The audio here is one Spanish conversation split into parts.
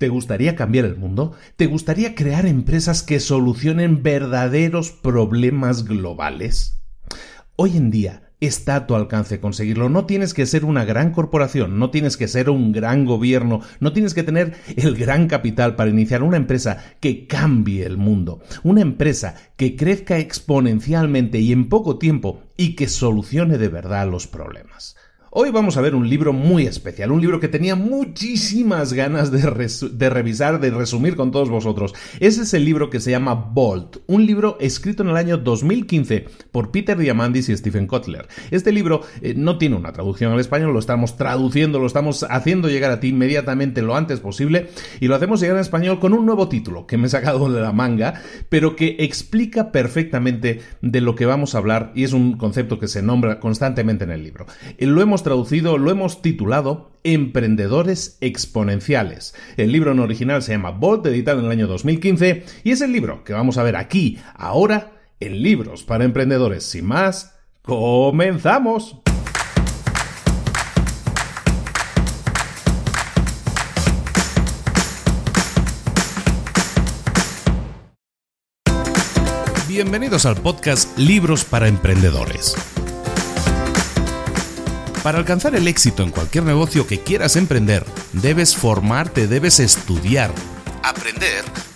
¿Te gustaría cambiar el mundo? ¿Te gustaría crear empresas que solucionen verdaderos problemas globales? Hoy en día está a tu alcance conseguirlo. No tienes que ser una gran corporación, no tienes que ser un gran gobierno, no tienes que tener el gran capital para iniciar una empresa que cambie el mundo. Una empresa que crezca exponencialmente y en poco tiempo y que solucione de verdad los problemas. Hoy vamos a ver un libro muy especial, un libro que tenía muchísimas ganas de, revisar, de resumir con todos vosotros. Ese es el libro que se llama Bolt, un libro escrito en el año 2015 por Peter Diamandis y Stephen Kotler. Este libro eh, no tiene una traducción al español, lo estamos traduciendo, lo estamos haciendo llegar a ti inmediatamente lo antes posible y lo hacemos llegar en español con un nuevo título que me he sacado de la manga, pero que explica perfectamente de lo que vamos a hablar y es un concepto que se nombra constantemente en el libro. Eh, lo hemos traducido, lo hemos titulado Emprendedores Exponenciales. El libro en original se llama Bolt, editado en el año 2015, y es el libro que vamos a ver aquí, ahora, en Libros para Emprendedores. Sin más, comenzamos. Bienvenidos al podcast Libros para Emprendedores para alcanzar el éxito en cualquier negocio que quieras emprender, debes formarte, debes estudiar, aprender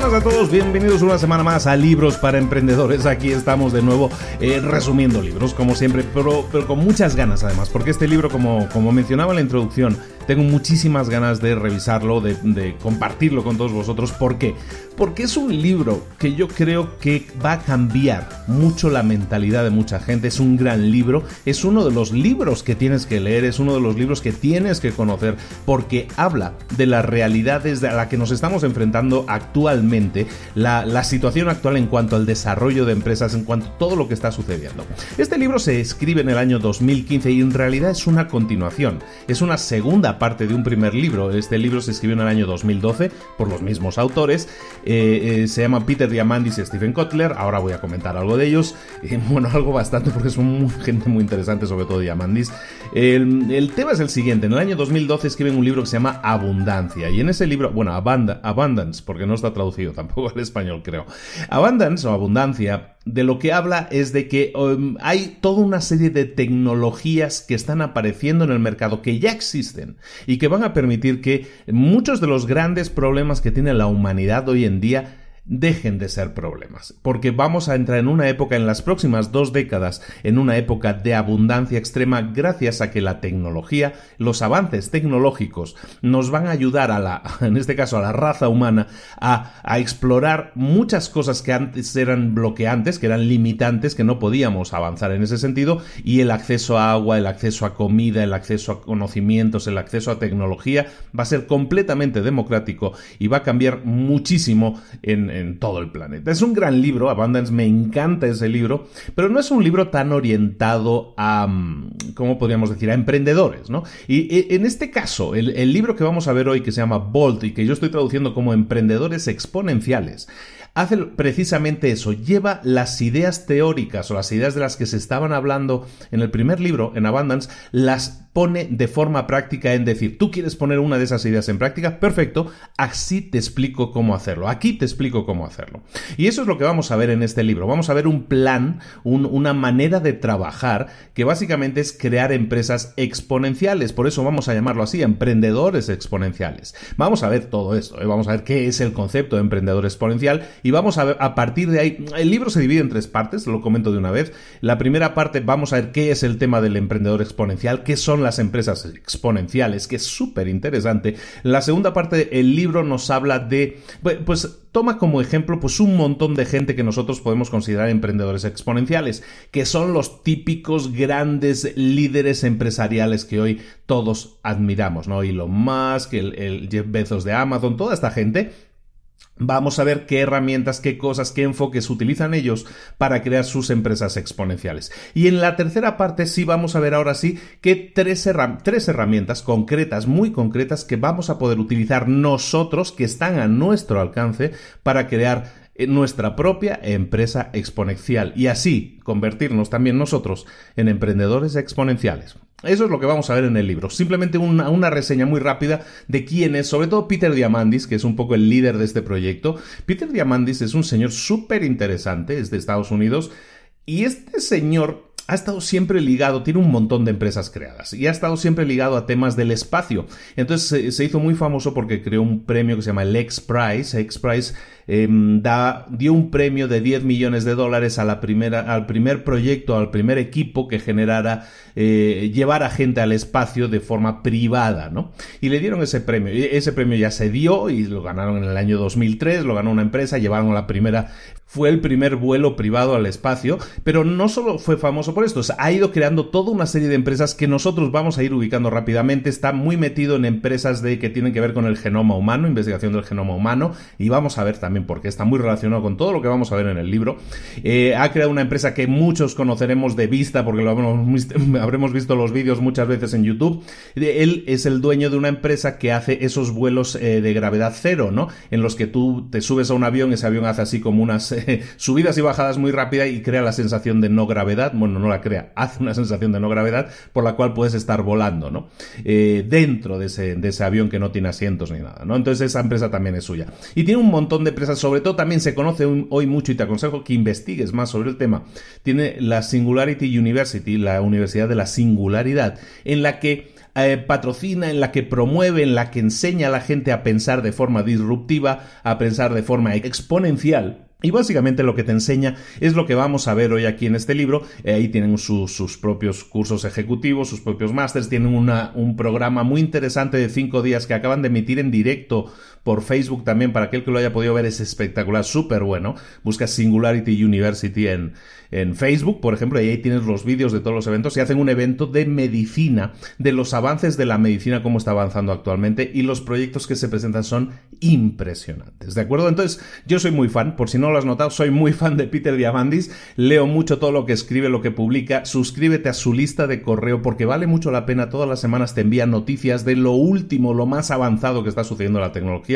buenas a todos, bienvenidos una semana más a Libros para Emprendedores. Aquí estamos de nuevo eh, resumiendo libros, como siempre, pero, pero, con muchas ganas además, porque este libro, como, como mencionaba en la introducción, tengo muchísimas ganas de revisarlo, de, compartirlo con todos vosotros. ¿Por qué? Porque es un libro que yo creo que va a cambiar mucho la mentalidad de mucha gente. Es un gran libro, es uno de los libros que tienes que leer, es uno de los libros que tienes que conocer, porque habla de las realidades a las que nos estamos enfrentando actualmente la, situación actual en cuanto al desarrollo de empresas, en cuanto a todo lo que está sucediendo. Este libro se escribe en el año 2015 y en realidad es una continuación, es una segunda parte de un primer libro. Este libro se escribió en el año 2012 por los mismos autores, eh, eh, se llama Peter Diamandis y Stephen Kotler, ahora voy a comentar algo de ellos, bueno, algo bastante porque son gente muy interesante, sobre todo Diamandis. El, tema es el siguiente, en el año 2012 escriben un libro que se llama Abundancia y en ese libro, bueno, Abundance, porque no está traducido, tampoco el español, creo. Abundance o abundancia, de lo que habla es de que um, hay toda una serie de tecnologías que están apareciendo en el mercado, que ya existen y que van a permitir que muchos de los grandes problemas que tiene la humanidad hoy en día dejen de ser problemas, porque vamos a entrar en una época en las próximas dos décadas, en una época de abundancia extrema gracias a que la tecnología, los avances tecnológicos nos van a ayudar a la, en este caso a la raza humana, a, explorar muchas cosas que antes eran bloqueantes, que eran limitantes, que no podíamos avanzar en ese sentido, y el acceso a agua, el acceso a comida, el acceso a conocimientos, el acceso a tecnología va a ser completamente democrático y va a cambiar muchísimo en, en todo el planeta. Es un gran libro, Abundance, me encanta ese libro, pero no es un libro tan orientado a, mm, ¿cómo podríamos decir?, a emprendedores, ¿no? Y, e, en este caso, el, el libro que vamos a ver hoy, que se llama Bolt y que yo estoy traduciendo como Emprendedores Exponenciales, hace precisamente eso, lleva las ideas teóricas o las ideas de las que se estaban hablando en el primer libro, en Abundance, las pone de forma práctica en decir, tú quieres poner una de esas ideas en práctica, perfecto, así te explico cómo hacerlo, aquí te explico cómo hacerlo. Y eso es lo que vamos a ver en este libro, vamos a ver un plan, una manera de trabajar que básicamente es crear empresas exponenciales, por eso vamos a llamarlo así, emprendedores exponenciales. Vamos a ver todo esto, ¿eh? vamos a ver qué es el concepto de emprendedor exponencial y vamos a ver a partir de ahí. El libro se divide en tres partes, lo comento de una vez. La primera parte vamos a ver qué es el tema del emprendedor exponencial, qué son las empresas exponenciales, que es súper interesante. La segunda parte, el libro nos habla de, pues toma como ejemplo pues un montón de gente que nosotros podemos considerar emprendedores exponenciales, que son los típicos grandes líderes empresariales que hoy todos admiramos, ¿no? Elon Musk, que el Jeff Bezos de Amazon, toda esta gente Vamos a ver qué herramientas, qué cosas, qué enfoques utilizan ellos para crear sus empresas exponenciales. Y en la tercera parte sí vamos a ver ahora sí qué tres herramientas concretas, muy concretas, que vamos a poder utilizar nosotros, que están a nuestro alcance para crear nuestra propia empresa exponencial y así convertirnos también nosotros en emprendedores exponenciales. Eso es lo que vamos a ver en el libro. Simplemente una, una, reseña muy rápida de quién es, sobre todo Peter Diamandis, que es un poco el líder de este proyecto. Peter Diamandis es un señor súper interesante, es de Estados Unidos, y este señor ha estado siempre ligado, tiene un montón de empresas creadas y ha estado siempre ligado a temas del espacio. Entonces se, se hizo muy famoso porque creó un premio que se llama el X-Prize. X-Prize Em, dio un premio de 10 millones de dólares a la primera, al primer proyecto, al primer equipo que generara eh, llevar a gente al espacio de forma privada, ¿no? Y le dieron ese premio. E, ese premio ya se dio y lo ganaron en el año 2003, lo ganó una empresa, llevaron la primera, fue el primer vuelo privado al espacio, pero no solo fue famoso por esto, ha ido creando toda una serie de empresas que nosotros vamos a ir ubicando rápidamente, está muy metido en empresas de, que tienen que ver con el genoma humano, investigación del genoma humano, y vamos a ver también porque está muy relacionado con todo lo que vamos a ver en el libro. Eh, ha creado una empresa que muchos conoceremos de vista porque lo habremos, visto los vídeos muchas veces en YouTube. Él es el dueño de una empresa que hace esos vuelos eh, de gravedad cero, ¿no? En los que tú te subes a un avión, ese avión hace así como unas eh, subidas y bajadas muy rápidas y crea la sensación de no gravedad. Bueno, no la crea, hace una sensación de no gravedad por la cual puedes estar volando, ¿no? dentro de ese, avión que no tiene asientos ni nada, ¿no? Entonces esa empresa también es suya. Y tiene un montón de sobre todo también se conoce hoy mucho y te aconsejo que investigues más sobre el tema. Tiene la Singularity University, la Universidad de la Singularidad, en la que eh, patrocina, en la que promueve, en la que enseña a la gente a pensar de forma disruptiva, a pensar de forma exponencial. Y básicamente lo que te enseña es lo que vamos a ver hoy aquí en este libro. Eh, ahí tienen sus propios cursos ejecutivos, sus propios másters, tienen un programa muy interesante de cinco días que acaban de emitir en directo por Facebook también, para aquel que lo haya podido ver, es espectacular, súper bueno. Busca Singularity University en, en Facebook, por ejemplo, y ahí tienes los vídeos de todos los eventos y hacen un evento de medicina, de los avances de la medicina, cómo está avanzando actualmente y los proyectos que se presentan son impresionantes, ¿de acuerdo? Entonces, yo soy muy fan, por si no lo has notado, soy muy fan de Peter Diamandis, leo mucho todo lo que escribe, lo que publica, suscríbete a su lista de correo porque vale mucho la pena, todas las semanas te envía noticias de lo último, lo más avanzado que está sucediendo en la tecnología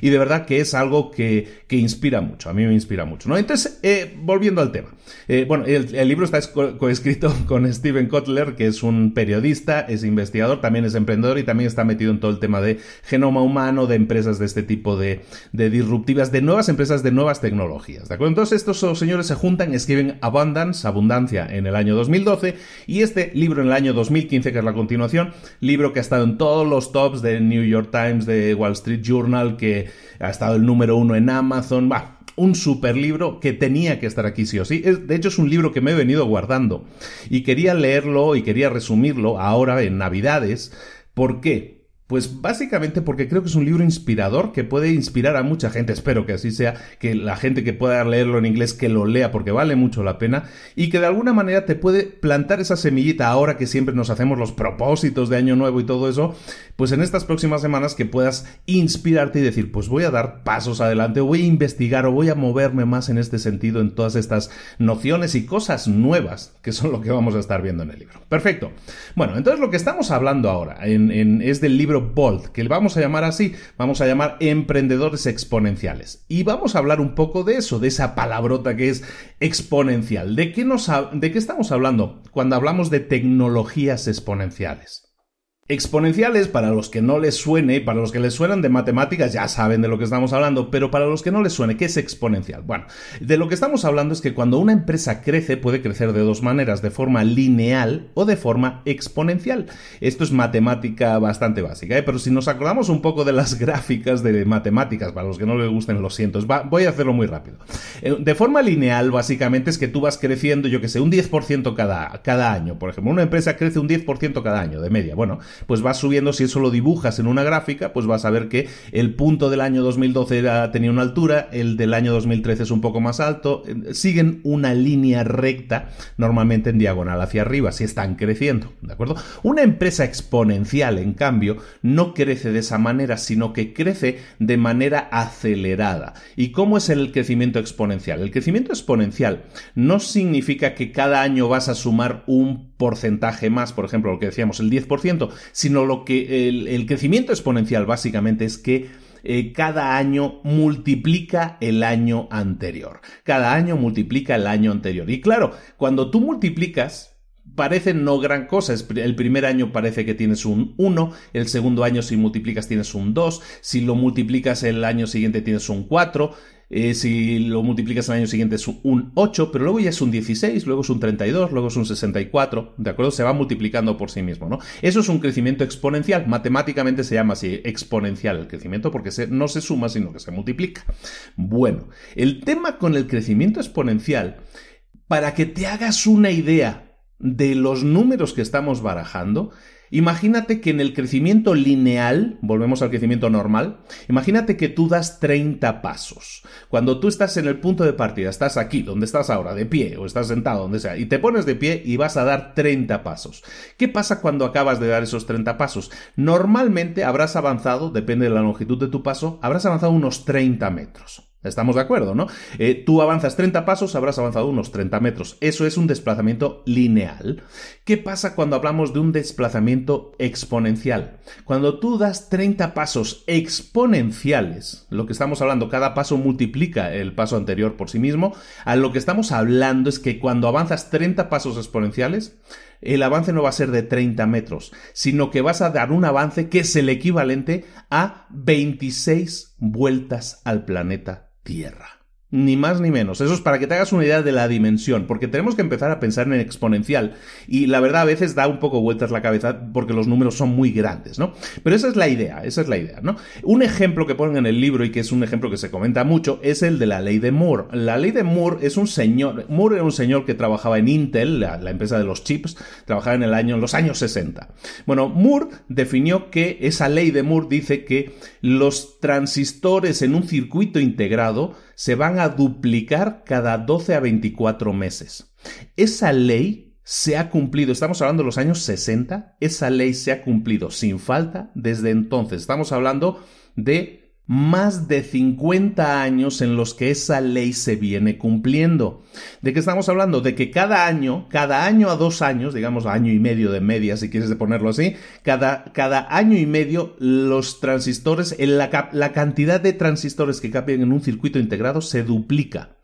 y de verdad que es algo que, inspira mucho, a mí me inspira mucho. ¿no? Entonces, eh, volviendo al tema. Eh, bueno, el, libro está coescrito con Steven Kotler, que es un periodista, es investigador, también es emprendedor y también está metido en todo el tema de genoma humano, de empresas de este tipo de, disruptivas, de nuevas empresas, de nuevas tecnologías. ¿De acuerdo? Entonces, estos señores se juntan, escriben Abundance, Abundancia, en el año 2012 y este libro en el año 2015, que es la continuación, libro que ha estado en todos los tops de New York Times, de Wall Street Journal, que ha estado el número uno en Amazon, un super libro que tenía que estar aquí sí o sí. de hecho, es un libro que me he venido guardando y quería leerlo y quería resumirlo ahora en Navidades. ¿Por qué? Pues básicamente porque creo que es un libro inspirador que puede inspirar a mucha gente, espero que así sea, que la gente que pueda leerlo en inglés que lo lea porque vale mucho la pena y que de alguna manera te puede plantar esa semillita ahora que siempre nos hacemos los propósitos de año nuevo y todo eso, pues en estas próximas semanas que puedas inspirarte y decir, pues voy a dar pasos adelante, voy a investigar o voy a moverme más en este sentido en todas estas nociones y cosas nuevas que son lo que vamos a estar viendo en el libro. Perfecto. Bueno, entonces lo que estamos hablando ahora es del libro Bolt, que le vamos a llamar así, vamos a llamar Emprendedores Exponenciales. Y vamos a hablar un poco de eso, de esa palabrota que es exponencial. ¿De qué, nos, de qué estamos hablando cuando hablamos de tecnologías exponenciales? Exponenciales, para los que no les suene, para los que les suenan de matemáticas ya saben de lo que estamos hablando, pero para los que no les suene, ¿qué es exponencial? Bueno, de lo que estamos hablando es que cuando una empresa crece puede crecer de dos maneras, de forma lineal o de forma exponencial. Esto es matemática bastante básica, ¿eh? pero si nos acordamos un poco de las gráficas de matemáticas, para los que no les gusten, lo siento, voy a hacerlo muy rápido. Eh, de forma lineal, básicamente, es que tú vas creciendo, yo que sé, un 10% cada, cada año, por ejemplo, una empresa crece un 10% cada año de media. Bueno, pues vas subiendo, si eso lo dibujas en una gráfica, pues vas a ver que el punto del año 2012 tenía una altura, el del año 2013 es un poco más alto, eh, siguen una línea recta, normalmente en diagonal hacia arriba, si están creciendo, ¿de acuerdo? Una empresa exponencial, en cambio, no crece de esa manera, sino que crece de manera acelerada. ¿Y cómo es el crecimiento exponencial? El crecimiento exponencial no significa que cada año vas a sumar un porcentaje más, por ejemplo, lo que decíamos, el 10%, sino lo que el, crecimiento exponencial básicamente es que eh, cada año multiplica el año anterior. Cada año multiplica el año anterior. Y claro, cuando tú multiplicas, parece no gran cosa. El primer año parece que tienes un 1, el segundo año si multiplicas tienes un 2, si lo multiplicas el año siguiente tienes un 4, eh, si lo multiplicas al año siguiente es un 8, pero luego ya es un 16, luego es un 32, luego es un 64, ¿de acuerdo? Se va multiplicando por sí mismo, ¿no? Eso es un crecimiento exponencial, matemáticamente se llama así, exponencial el crecimiento, porque no se suma, sino que se multiplica. Bueno, el tema con el crecimiento exponencial, para que te hagas una idea de los números que estamos barajando, Imagínate que en el crecimiento lineal, volvemos al crecimiento normal, imagínate que tú das 30 pasos. Cuando tú estás en el punto de partida, estás aquí, donde estás ahora, de pie, o estás sentado, donde sea, y te pones de pie y vas a dar 30 pasos. ¿Qué pasa cuando acabas de dar esos 30 pasos? Normalmente habrás avanzado, depende de la longitud de tu paso, habrás avanzado unos 30 metros. Estamos de acuerdo, ¿no? Eh, tú avanzas 30 pasos, habrás avanzado unos 30 metros. Eso es un desplazamiento lineal. ¿Qué pasa cuando hablamos de un desplazamiento exponencial? Cuando tú das 30 pasos exponenciales, lo que estamos hablando, cada paso multiplica el paso anterior por sí mismo, a lo que estamos hablando es que cuando avanzas 30 pasos exponenciales, el avance no va a ser de 30 metros, sino que vas a dar un avance que es el equivalente a 26 vueltas al planeta tierra. Ni más ni menos. Eso es para que te hagas una idea de la dimensión, porque tenemos que empezar a pensar en exponencial. Y la verdad a veces da un poco vueltas la cabeza porque los números son muy grandes, ¿no? Pero esa es la idea, esa es la idea, ¿no? Un ejemplo que ponen en el libro y que es un ejemplo que se comenta mucho es el de la ley de Moore. La ley de Moore es un señor, Moore era un señor que trabajaba en Intel, la, empresa de los chips, trabajaba en el año, en los años 60. Bueno, Moore definió que esa ley de Moore dice que los transistores en un circuito integrado se van a duplicar cada 12 a 24 meses. Esa ley se ha cumplido, estamos hablando de los años 60, esa ley se ha cumplido sin falta desde entonces. Estamos hablando de más de 50 años en los que esa ley se viene cumpliendo. ¿De qué estamos hablando? De que cada año, cada año a dos años, digamos año y medio de media, si quieres ponerlo así, cada, año y medio los transistores, la, cantidad de transistores que cambian en un circuito integrado se duplica.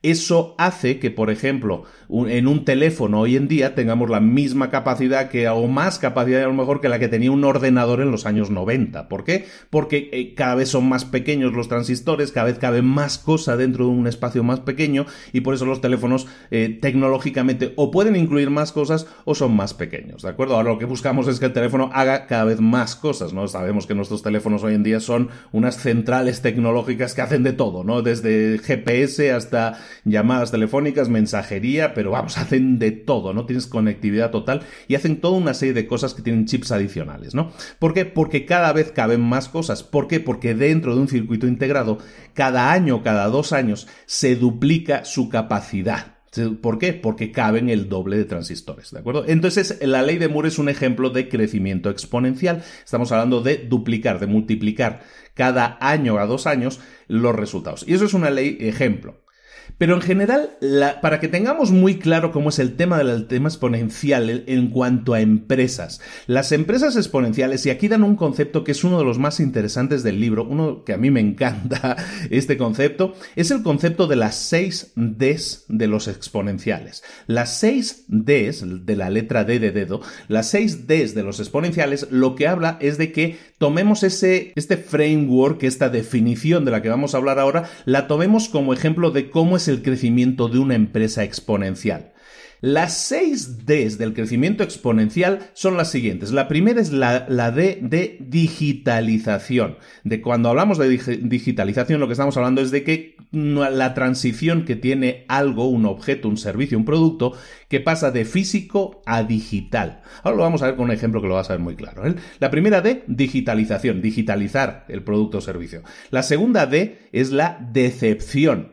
Eso hace que, por ejemplo, en un teléfono hoy en día tengamos la misma capacidad que, o más capacidad a lo mejor que la que tenía un ordenador en los años 90. ¿Por qué? Porque eh, cada vez son más pequeños los transistores, cada vez cabe más cosa dentro de un espacio más pequeño y por eso los teléfonos eh, tecnológicamente o pueden incluir más cosas o son más pequeños, ¿de acuerdo? Ahora lo que buscamos es que el teléfono haga cada vez más cosas, ¿no? Sabemos que nuestros teléfonos hoy en día son unas centrales tecnológicas que hacen de todo, ¿no? Desde GPS hasta llamadas telefónicas, mensajería, pero vamos, hacen de todo, ¿no? Tienes conectividad total y hacen toda una serie de cosas que tienen chips adicionales, ¿no? ¿Por qué? Porque cada vez caben más cosas. ¿Por qué? Porque dentro de un circuito integrado, cada año, cada dos años, se duplica su capacidad. ¿Por qué? Porque caben el doble de transistores, ¿de acuerdo? Entonces, la ley de Moore es un ejemplo de crecimiento exponencial. Estamos hablando de duplicar, de multiplicar cada año a dos años los resultados. Y eso es una ley ejemplo. Pero en general, para que tengamos muy claro cómo es el tema del tema exponencial en cuanto a empresas, las empresas exponenciales, y aquí dan un concepto que es uno de los más interesantes del libro, uno que a mí me encanta este concepto, es el concepto de las seis Ds de los exponenciales. Las seis Ds de la letra D de dedo, las seis Ds de los exponenciales lo que habla es de que tomemos ese, este framework, esta definición de la que vamos a hablar ahora, la tomemos como ejemplo de cómo es el crecimiento de una empresa exponencial. Las seis Ds del crecimiento exponencial son las siguientes. La primera es la, D de digitalización. De cuando hablamos de digitalización, lo que estamos hablando es de que la transición que tiene algo, un objeto, un servicio, un producto, que pasa de físico a digital. Ahora lo vamos a ver con un ejemplo que lo vas a ver muy claro. ¿eh? La primera D, digitalización, digitalizar el producto o servicio. La segunda D es la decepción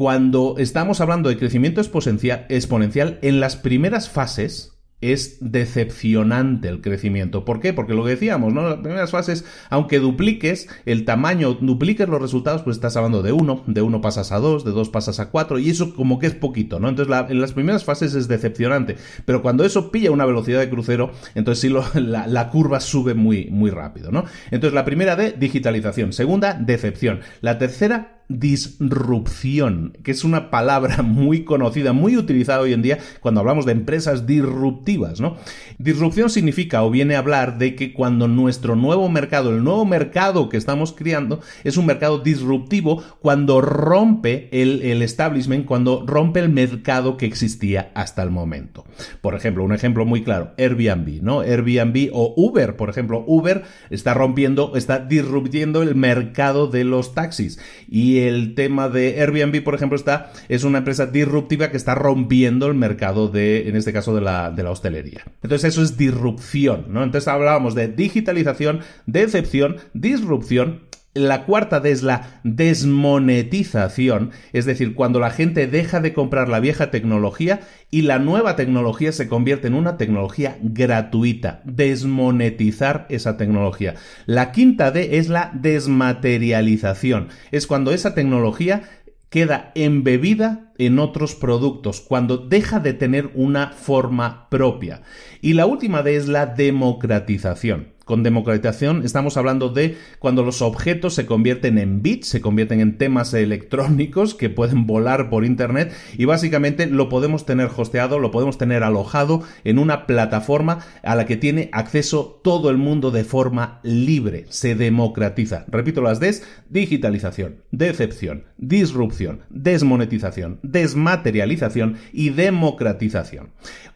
cuando estamos hablando de crecimiento exponencial, en las primeras fases, es decepcionante el crecimiento. ¿Por qué? Porque lo que decíamos, ¿no? Las primeras fases, aunque dupliques el tamaño, dupliques los resultados, pues estás hablando de uno, de uno pasas a dos, de dos pasas a cuatro, y eso como que es poquito, ¿no? Entonces, en las primeras fases es decepcionante. Pero cuando eso pilla una velocidad de crucero, entonces sí la, curva sube muy, muy rápido, ¿no? Entonces, la primera de digitalización. Segunda, decepción. La tercera, disrupción, que es una palabra muy conocida, muy utilizada hoy en día cuando hablamos de empresas disruptivas, ¿no? Disrupción significa o viene a hablar de que cuando nuestro nuevo mercado, el nuevo mercado que estamos creando, es un mercado disruptivo cuando rompe el, establishment, cuando rompe el mercado que existía hasta el momento. Por ejemplo, un ejemplo muy claro, Airbnb, ¿no? Airbnb o Uber, por ejemplo, Uber está rompiendo, está disruptiendo el mercado de los taxis y el tema de Airbnb, por ejemplo, está, es una empresa disruptiva que está rompiendo el mercado de, en este caso, de la, de la hostelería. Entonces eso es disrupción, ¿no? Entonces hablábamos de digitalización, decepción, disrupción la cuarta D es la desmonetización, es decir, cuando la gente deja de comprar la vieja tecnología y la nueva tecnología se convierte en una tecnología gratuita, desmonetizar esa tecnología. La quinta D es la desmaterialización, es cuando esa tecnología queda embebida en otros productos, cuando deja de tener una forma propia. Y la última D es la democratización con democratización estamos hablando de cuando los objetos se convierten en bits, se convierten en temas electrónicos que pueden volar por Internet y básicamente lo podemos tener hosteado, lo podemos tener alojado en una plataforma a la que tiene acceso todo el mundo de forma libre. Se democratiza. Repito las Ds, digitalización, decepción, disrupción, desmonetización, desmaterialización y democratización.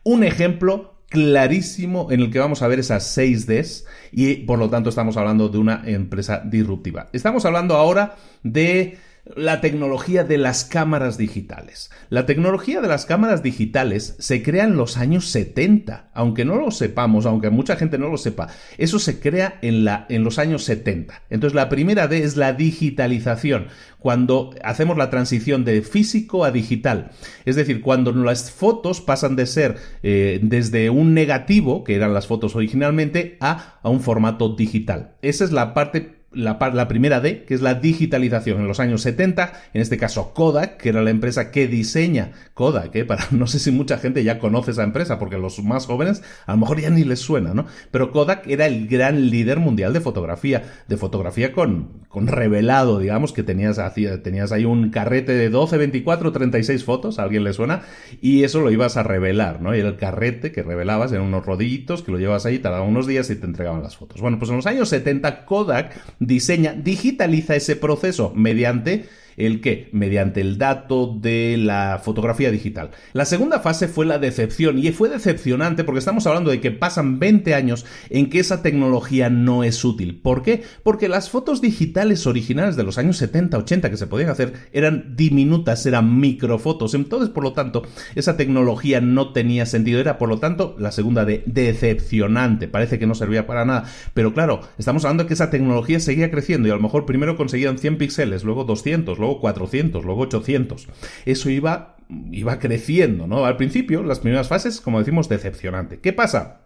Un ejemplo clarísimo en el que vamos a ver esas 6Ds y por lo tanto estamos hablando de una empresa disruptiva. Estamos hablando ahora de la tecnología de las cámaras digitales. La tecnología de las cámaras digitales se crea en los años 70, aunque no lo sepamos, aunque mucha gente no lo sepa, eso se crea en, la, en los años 70. Entonces la primera D es la digitalización, cuando hacemos la transición de físico a digital. Es decir, cuando las fotos pasan de ser eh, desde un negativo, que eran las fotos originalmente, a, a un formato digital. Esa es la parte la, primera D, que es la digitalización. En los años 70, en este caso Kodak, que era la empresa que diseña Kodak, ¿eh? no sé si mucha gente ya conoce esa empresa, porque los más jóvenes a lo mejor ya ni les suena, ¿no? Pero Kodak era el gran líder mundial de fotografía, de fotografía con, con revelado, digamos, que tenías, hacía, tenías ahí un carrete de 12, 24, 36 fotos, a alguien le suena, y eso lo ibas a revelar, ¿no? Y el carrete que revelabas en unos rodillitos que lo llevas ahí, tardaba unos días y te entregaban las fotos. Bueno, pues en los años 70 Kodak diseña, digitaliza ese proceso mediante el qué, mediante el dato de la fotografía digital. La segunda fase fue la decepción y fue decepcionante porque estamos hablando de que pasan 20 años en que esa tecnología no es útil. ¿Por qué? Porque las fotos digitales originales de los años 70, 80 que se podían hacer eran diminutas, eran microfotos. Entonces, por lo tanto, esa tecnología no tenía sentido. Era, por lo tanto, la segunda de decepcionante. Parece que no servía para nada. Pero claro, estamos hablando de que esa tecnología seguía creciendo y a lo mejor primero conseguían 100 píxeles, luego 200, luego 400, luego 800. Eso iba, iba creciendo, ¿no? Al principio, las primeras fases, como decimos, decepcionante. ¿Qué pasa?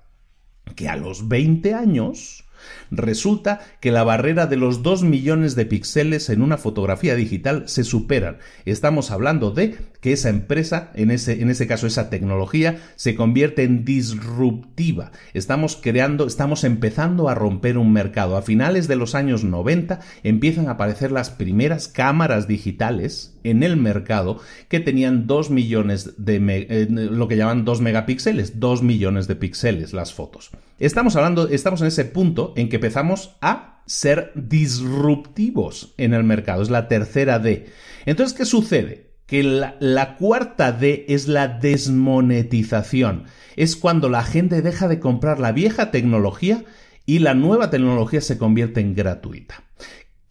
Que a los 20 años Resulta que la barrera de los 2 millones de píxeles en una fotografía digital se superan. Estamos hablando de que esa empresa, en ese, caso esa tecnología, se convierte en disruptiva. Estamos creando, estamos empezando a romper un mercado. A finales de los años 90 empiezan a aparecer las primeras cámaras digitales en el mercado que tenían 2 millones de, eh, lo que llaman 2 megapíxeles, 2 millones de píxeles las fotos. Estamos hablando, estamos en ese punto en que empezamos a ser disruptivos en el mercado. Es la tercera D. Entonces, ¿qué sucede? Que la, cuarta D es la desmonetización. Es cuando la gente deja de comprar la vieja tecnología y la nueva tecnología se convierte en gratuita.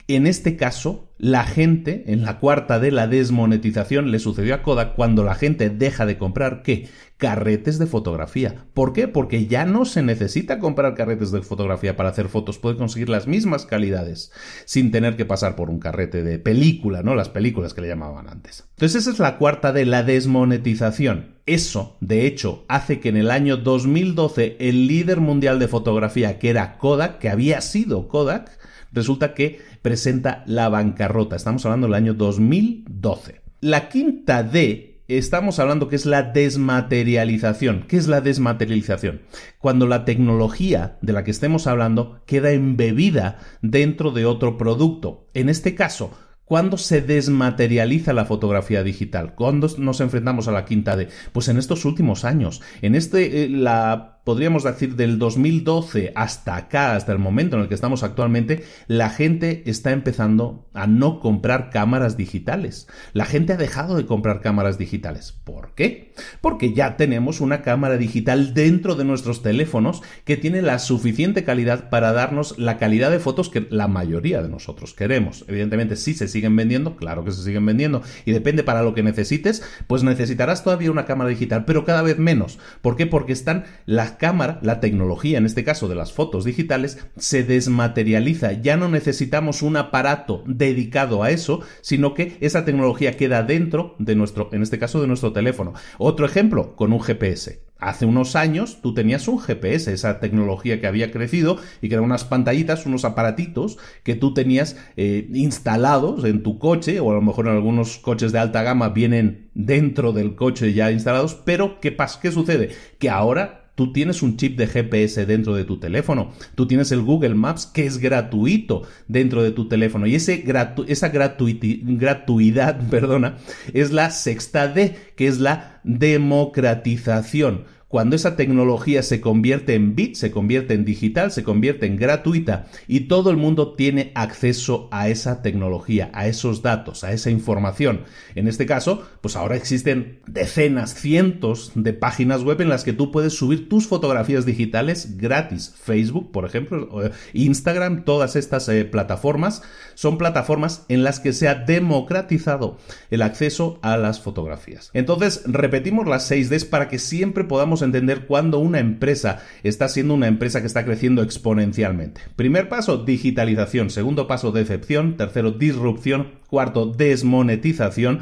En este caso, la gente, en la cuarta D, la desmonetización, le sucedió a Kodak cuando la gente deja de comprar qué? carretes de fotografía. ¿Por qué? Porque ya no se necesita comprar carretes de fotografía para hacer fotos, puede conseguir las mismas calidades sin tener que pasar por un carrete de película, ¿no? Las películas que le llamaban antes. Entonces esa es la cuarta de la desmonetización. Eso, de hecho, hace que en el año 2012 el líder mundial de fotografía, que era Kodak, que había sido Kodak, resulta que presenta la bancarrota. Estamos hablando del año 2012. La quinta de estamos hablando que es la desmaterialización. ¿Qué es la desmaterialización? Cuando la tecnología de la que estemos hablando queda embebida dentro de otro producto. En este caso, ¿Cuándo se desmaterializa la fotografía digital? ¿Cuándo nos enfrentamos a la quinta D? Pues en estos últimos años. En este, eh, la podríamos decir, del 2012 hasta acá, hasta el momento en el que estamos actualmente, la gente está empezando a no comprar cámaras digitales. La gente ha dejado de comprar cámaras digitales. ¿Por qué? Porque ya tenemos una cámara digital dentro de nuestros teléfonos que tiene la suficiente calidad para darnos la calidad de fotos que la mayoría de nosotros queremos. Evidentemente, si se siguen vendiendo, claro que se siguen vendiendo, y depende para lo que necesites, pues necesitarás todavía una cámara digital, pero cada vez menos. ¿Por qué? Porque están las cámara, la tecnología en este caso de las fotos digitales, se desmaterializa. Ya no necesitamos un aparato dedicado a eso, sino que esa tecnología queda dentro de nuestro, en este caso de nuestro teléfono. Otro ejemplo, con un GPS. Hace unos años tú tenías un GPS, esa tecnología que había crecido y que eran unas pantallitas, unos aparatitos que tú tenías eh, instalados en tu coche o a lo mejor en algunos coches de alta gama vienen dentro del coche ya instalados, pero ¿qué, pasa? ¿qué sucede? Que ahora Tú tienes un chip de GPS dentro de tu teléfono. Tú tienes el Google Maps que es gratuito dentro de tu teléfono. Y ese esa gratuidad, perdona, es la sexta D, que es la democratización cuando esa tecnología se convierte en bit, se convierte en digital, se convierte en gratuita y todo el mundo tiene acceso a esa tecnología, a esos datos, a esa información. En este caso, pues ahora existen decenas, cientos de páginas web en las que tú puedes subir tus fotografías digitales gratis. Facebook, por ejemplo, eh, Instagram, todas estas eh, plataformas son plataformas en las que se ha democratizado el acceso a las fotografías. Entonces, repetimos las 6 Ds para que siempre podamos entender cuándo una empresa está siendo una empresa que está creciendo exponencialmente. Primer paso, digitalización. Segundo paso, decepción. Tercero, disrupción. Cuarto, desmonetización.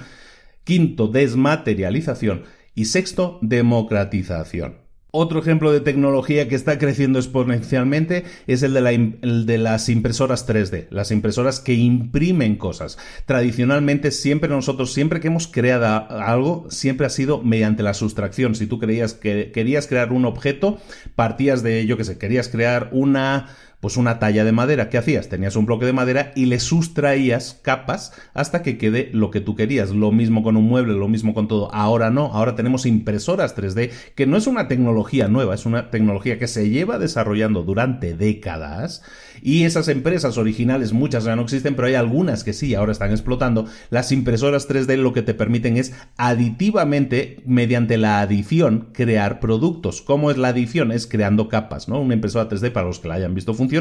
Quinto, desmaterialización. Y sexto, democratización. Otro ejemplo de tecnología que está creciendo exponencialmente es el de, de, las impresoras 3D, las impresoras que imprimen cosas. Tradicionalmente, siempre nosotros, siempre que hemos creado algo, siempre ha sido mediante la sustracción. Si tú creías que querías crear un objeto, partías de, yo qué sé, querías crear una, pues una talla de madera. ¿Qué hacías? Tenías un bloque de madera y le sustraías capas hasta que quede lo que tú querías. Lo mismo con un mueble, lo mismo con todo. Ahora no, ahora tenemos impresoras 3D, que no es una tecnología nueva, es una tecnología que se lleva desarrollando durante décadas y esas empresas originales, muchas ya no existen, pero hay algunas que sí, ahora están explotando. Las impresoras 3D lo que te permiten es aditivamente, mediante la adición, crear productos. ¿Cómo es la adición? Es creando capas, ¿no? Una impresora 3D, para los que la hayan visto funcionar,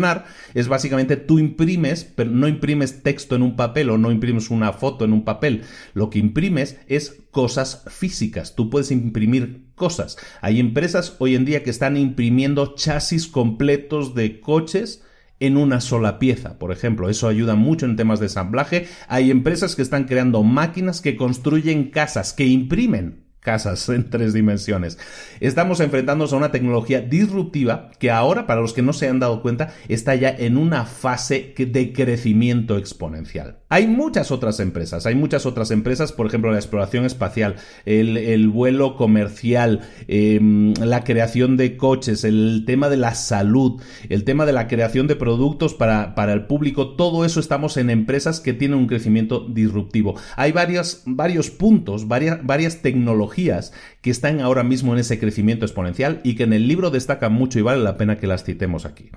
es básicamente tú imprimes, pero no imprimes texto en un papel o no imprimes una foto en un papel. Lo que imprimes es cosas físicas. Tú puedes imprimir cosas. Hay empresas hoy en día que están imprimiendo chasis completos de coches en una sola pieza, por ejemplo. Eso ayuda mucho en temas de ensamblaje. Hay empresas que están creando máquinas que construyen casas, que imprimen casas en tres dimensiones. Estamos enfrentándonos a una tecnología disruptiva que ahora, para los que no se han dado cuenta, está ya en una fase de crecimiento exponencial. Hay muchas otras empresas, hay muchas otras empresas, por ejemplo, la exploración espacial, el, vuelo comercial, em, la creación de coches, el tema de la salud, el tema de la creación de productos para, el público, todo eso estamos en empresas que tienen un crecimiento disruptivo. Hay varios puntos, varias, varias tecnologías que están ahora mismo en ese crecimiento exponencial y que en el libro destacan mucho y vale la pena que las citemos aquí.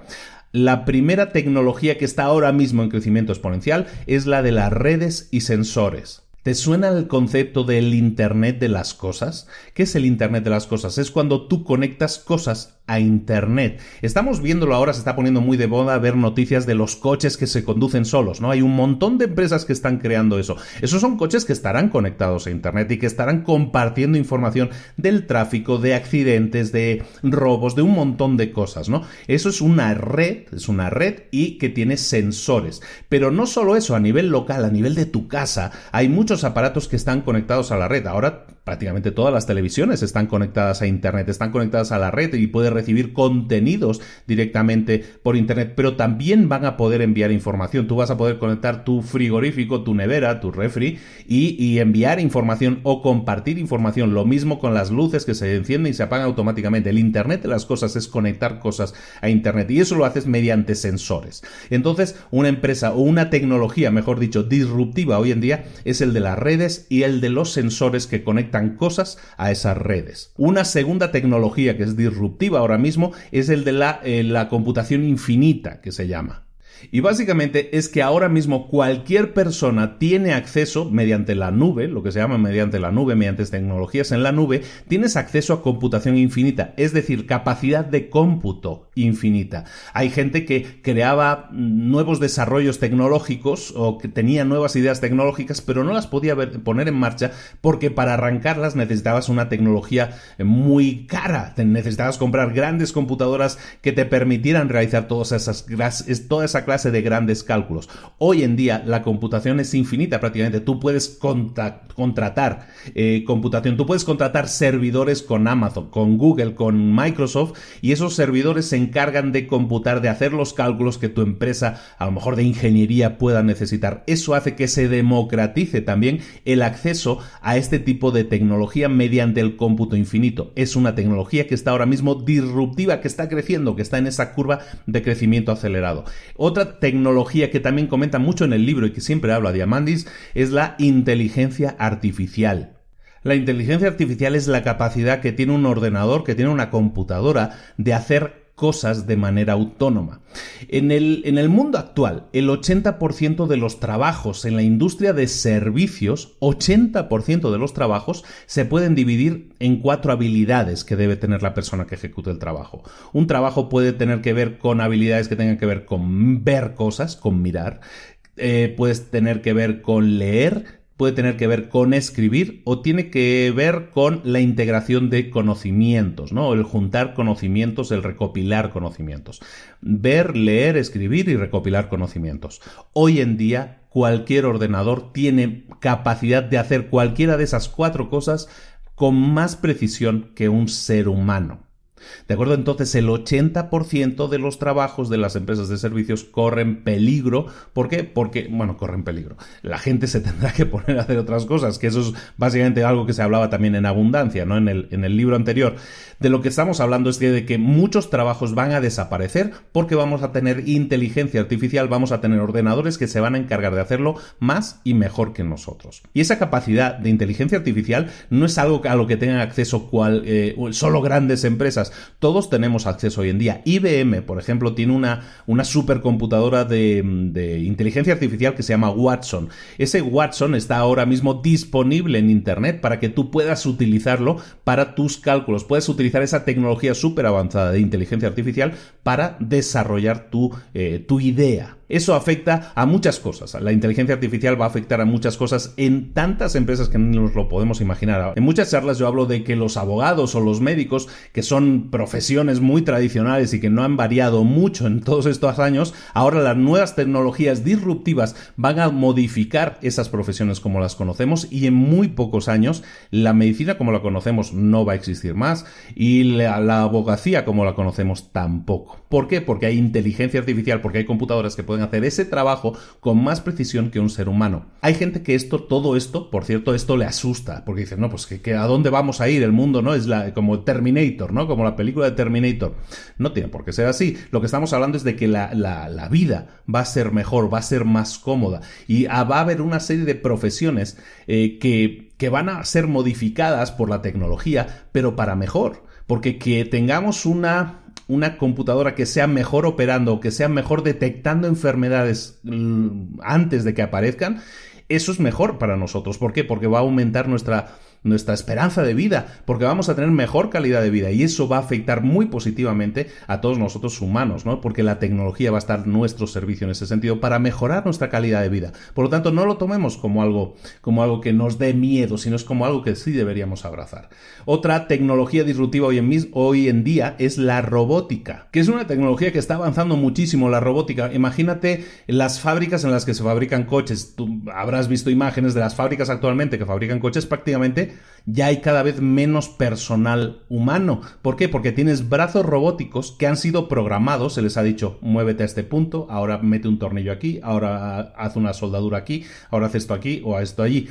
La primera tecnología que está ahora mismo en crecimiento exponencial es la de las redes y sensores. ¿Te suena el concepto del Internet de las Cosas? ¿Qué es el Internet de las Cosas? Es cuando tú conectas cosas a Internet. Estamos viéndolo ahora, se está poniendo muy de moda ver noticias de los coches que se conducen solos, ¿no? Hay un montón de empresas que están creando eso. Esos son coches que estarán conectados a Internet y que estarán compartiendo información del tráfico, de accidentes, de robos, de un montón de cosas, ¿no? Eso es una red, es una red y que tiene sensores. Pero no solo eso, a nivel local, a nivel de tu casa, hay muchos aparatos que están conectados a la red. Ahora prácticamente todas las televisiones están conectadas a Internet, están conectadas a la red y puede recibir contenidos directamente por Internet, pero también van a poder enviar información. Tú vas a poder conectar tu frigorífico, tu nevera, tu refri y, y enviar información o compartir información. Lo mismo con las luces que se encienden y se apagan automáticamente. El Internet de las cosas es conectar cosas a Internet y eso lo haces mediante sensores. Entonces, una empresa o una tecnología, mejor dicho, disruptiva hoy en día es el de las redes y el de los sensores que conectan cosas a esas redes. Una segunda tecnología que es disruptiva ahora mismo es el de la eh, computación infinita, que se llama. Y básicamente es que ahora mismo cualquier persona tiene acceso mediante la nube, lo que se llama mediante la nube, mediante tecnologías en la nube, tienes acceso a computación infinita, es decir, capacidad de cómputo infinita. Hay gente que creaba nuevos desarrollos tecnológicos o que tenía nuevas ideas tecnológicas, pero no las podía poner en marcha porque para arrancarlas necesitabas una tecnología eh, muy cara, necesitabas comprar grandes computadoras que te permitieran realizar todas esas, toda esa clase de grandes cálculos. Hoy en día la computación es infinita prácticamente. Tú puedes contratar eh, computación, tú puedes contratar servidores con Amazon, con Google, con Microsoft y esos servidores se encargan de computar, de hacer los cálculos que tu empresa a lo mejor de ingeniería pueda necesitar. Eso hace que se democratice también el acceso a este tipo de tecnología mediante el cómputo infinito. Es una tecnología que está ahora mismo disruptiva, que está creciendo, que está en esa curva de crecimiento acelerado. Otra otra tecnología que también comenta mucho en el libro y que siempre habla Diamandis es la inteligencia artificial. La inteligencia artificial es la capacidad que tiene un ordenador, que tiene una computadora, de hacer cosas de manera autónoma. En el, mundo actual, el 80% de los trabajos en la industria de servicios, 80% de los trabajos se pueden dividir en cuatro habilidades que debe tener la persona que ejecute el trabajo. Un trabajo puede tener que ver con habilidades que tengan que ver con ver cosas, con mirar, eh, puedes tener que ver con leer, puede tener que ver con escribir o tiene que ver con la integración de conocimientos, ¿no? El juntar conocimientos, el recopilar conocimientos. Ver, leer, escribir y recopilar conocimientos. Hoy en día cualquier ordenador tiene capacidad de hacer cualquiera de esas cuatro cosas con más precisión que un ser humano. De acuerdo, entonces el 80% de los trabajos de las empresas de servicios corren peligro. ¿Por qué? Porque, bueno, corren peligro. La gente se tendrá que poner a hacer otras cosas, que eso es básicamente algo que se hablaba también en abundancia, ¿no? En el, en el libro anterior. De lo que estamos hablando es que de que muchos trabajos van a desaparecer porque vamos a tener inteligencia artificial, vamos a tener ordenadores que se van a encargar de hacerlo más y mejor que nosotros. Y esa capacidad de inteligencia artificial no es algo a lo que tengan acceso eh, solo grandes empresas todos tenemos acceso hoy en día. IBM, por ejemplo, tiene una, supercomputadora de, inteligencia artificial que se llama Watson. Ese Watson está ahora mismo disponible en Internet para que tú puedas utilizarlo para tus cálculos. Puedes utilizar esa tecnología súper avanzada de inteligencia artificial para desarrollar tu eh, idea. Eso afecta a muchas cosas. La inteligencia artificial va a afectar a muchas cosas en tantas empresas que no nos lo podemos imaginar. En muchas charlas yo hablo de que los abogados o los médicos, que son profesiones muy tradicionales y que no han variado mucho en todos estos años, ahora las nuevas tecnologías disruptivas van a modificar esas profesiones como las conocemos y en muy pocos años la medicina como la conocemos no va a existir más y la, abogacía como la conocemos tampoco. ¿Por qué? Porque hay inteligencia artificial, porque hay computadoras que pueden hacer ese trabajo con más precisión que un ser humano. Hay gente que esto, todo esto, por cierto, esto le asusta, porque dicen, no, pues que, a dónde vamos a ir, el mundo, ¿no? Es la, como Terminator, ¿no? Como la película de Terminator. No tiene por qué ser así. Lo que estamos hablando es de que la, la, vida va a ser mejor, va a ser más cómoda y ah, va a haber una serie de profesiones eh, que, que van a ser modificadas por la tecnología, pero para mejor. Porque que tengamos una una computadora que sea mejor operando o que sea mejor detectando enfermedades mm, antes de que aparezcan, eso es mejor para nosotros. ¿Por qué? Porque va a aumentar nuestra nuestra esperanza de vida, porque vamos a tener mejor calidad de vida y eso va a afectar muy positivamente a todos nosotros humanos, ¿no? Porque la tecnología va a estar nuestro servicio en ese sentido para mejorar nuestra calidad de vida. Por lo tanto, no lo tomemos como algo como algo que nos dé miedo, sino es como algo que sí deberíamos abrazar. Otra tecnología disruptiva hoy en, hoy en día es la robótica, que es una tecnología que está avanzando muchísimo la robótica. Imagínate las fábricas en las que se fabrican coches. Tú habrás visto imágenes de las fábricas actualmente que fabrican coches prácticamente ya hay cada vez menos personal humano. ¿Por qué? Porque tienes brazos robóticos que han sido programados, se les ha dicho, muévete a este punto, ahora mete un tornillo aquí, ahora haz una soldadura aquí, ahora haz esto aquí o esto allí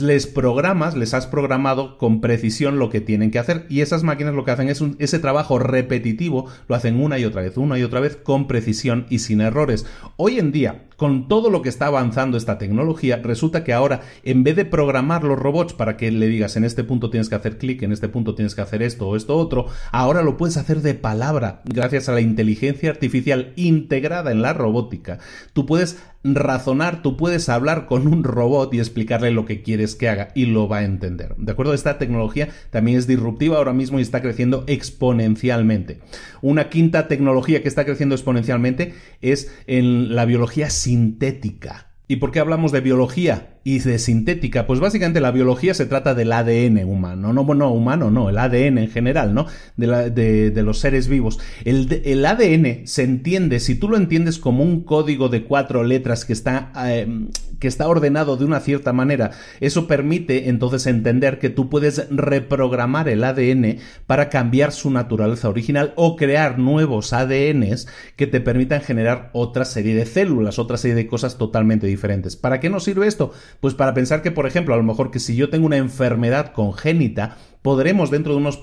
les programas, les has programado con precisión lo que tienen que hacer y esas máquinas lo que hacen es ese trabajo repetitivo, lo hacen una y otra vez, una y otra vez con precisión y sin errores. Hoy en día, con todo lo que está avanzando esta tecnología, resulta que ahora, en vez de programar los robots para que le digas en este punto tienes que hacer clic, en este punto tienes que hacer esto o esto otro, ahora lo puedes hacer de palabra, gracias a la inteligencia artificial integrada en la robótica. Tú puedes razonar, tú puedes hablar con un robot y explicarle lo que quieres que haga y lo va a entender. ¿De acuerdo? Esta tecnología también es disruptiva ahora mismo y está creciendo exponencialmente. Una quinta tecnología que está creciendo exponencialmente es en la biología sintética. ¿Y por qué hablamos de biología y de sintética? Pues básicamente la biología se trata del ADN humano, no, bueno, humano no, el ADN en general, ¿no? De, los seres vivos. El, ADN se entiende, si tú lo entiendes como un código de cuatro letras que está eh, que está ordenado de una cierta manera, eso permite entonces entender que tú puedes reprogramar el ADN para cambiar su naturaleza original o crear nuevos ADNs que te permitan generar otra serie de células, otra serie de cosas totalmente diferentes. ¿Para qué nos sirve esto? Pues para pensar que, por ejemplo, a lo mejor que si yo tengo una enfermedad congénita, podremos dentro de unos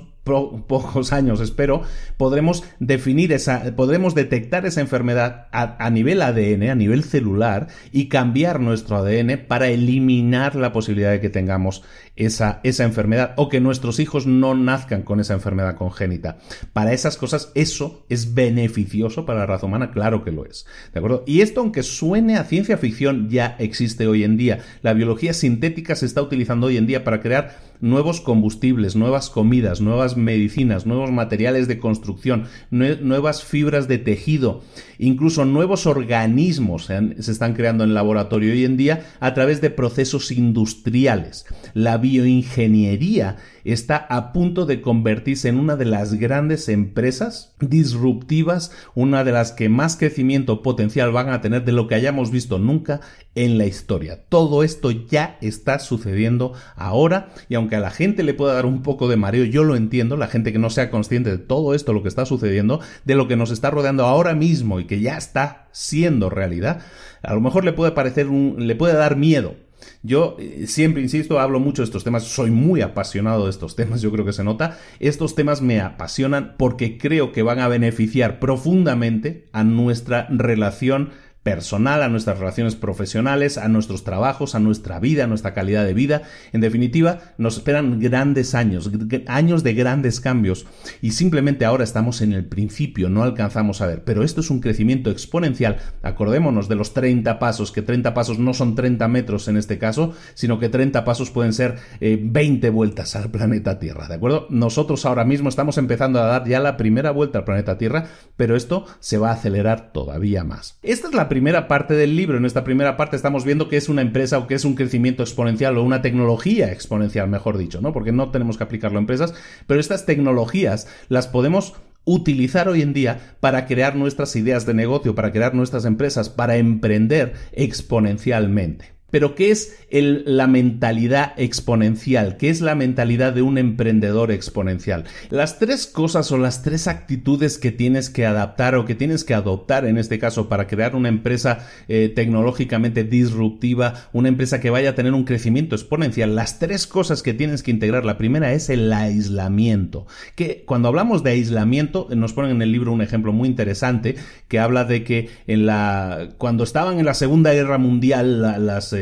pocos años, espero, podremos definir esa, podremos detectar esa enfermedad a, nivel ADN, a nivel celular, y cambiar nuestro ADN para eliminar la posibilidad de que tengamos esa, esa enfermedad o que nuestros hijos no nazcan con esa enfermedad congénita. Para esas cosas eso es beneficioso para la raza humana, claro que lo es. ¿De acuerdo? Y esto aunque suene a ciencia ficción ya existe hoy en día. La biología sintética se está utilizando hoy en día para crear nuevos combustibles, nuevas comidas, nuevas medicinas, nuevos materiales de construcción, nuevas fibras de tejido, incluso nuevos organismos se, están creando en laboratorio hoy en día a través de procesos industriales. La bioingeniería está a punto de convertirse en una de las grandes empresas disruptivas, una de las que más crecimiento potencial van a tener de lo que hayamos visto nunca en la historia. Todo esto ya está sucediendo ahora y aunque a la gente le pueda dar un poco de mareo, yo lo entiendo, la gente que no sea consciente de todo esto, lo que está sucediendo, de lo que nos está rodeando ahora mismo y que ya está siendo realidad, a lo mejor le puede parecer un, le puede dar miedo, yo eh, siempre, insisto, hablo mucho de estos temas, soy muy apasionado de estos temas, yo creo que se nota. Estos temas me apasionan porque creo que van a beneficiar profundamente a nuestra relación personal, a nuestras relaciones profesionales, a nuestros trabajos, a nuestra vida, a nuestra calidad de vida. En definitiva, nos esperan grandes años, años de grandes cambios y simplemente ahora estamos en el principio, no alcanzamos a ver. Pero esto es un crecimiento exponencial. Acordémonos de los 30 pasos, que 30 pasos no son 30 metros en este caso, sino que 30 pasos pueden ser 20 eh, vueltas al planeta Tierra, ¿de acuerdo? Nosotros ahora mismo estamos empezando a dar ya la primera vuelta al planeta Tierra, pero esto se va a acelerar todavía más. Esta es la primera primera parte del libro, en esta primera parte estamos viendo que es una empresa o que es un crecimiento exponencial o una tecnología exponencial, mejor dicho, ¿no? Porque no tenemos que aplicarlo a empresas, pero estas tecnologías las podemos utilizar hoy en día para crear nuestras ideas de negocio, para crear nuestras empresas, para emprender exponencialmente. Pero ¿qué es la mentalidad exponencial? ¿Qué es la mentalidad de un emprendedor exponencial? Las tres cosas o las tres actitudes que tienes que adaptar o que tienes que adoptar en este caso para crear una empresa eh, tecnológicamente disruptiva, una empresa que vaya a tener un crecimiento exponencial, las tres cosas que tienes que integrar. La primera es el aislamiento. Que cuando hablamos de aislamiento, eh, nos ponen en el libro un ejemplo muy interesante que habla de que en la, cuando estaban en la Segunda Guerra Mundial las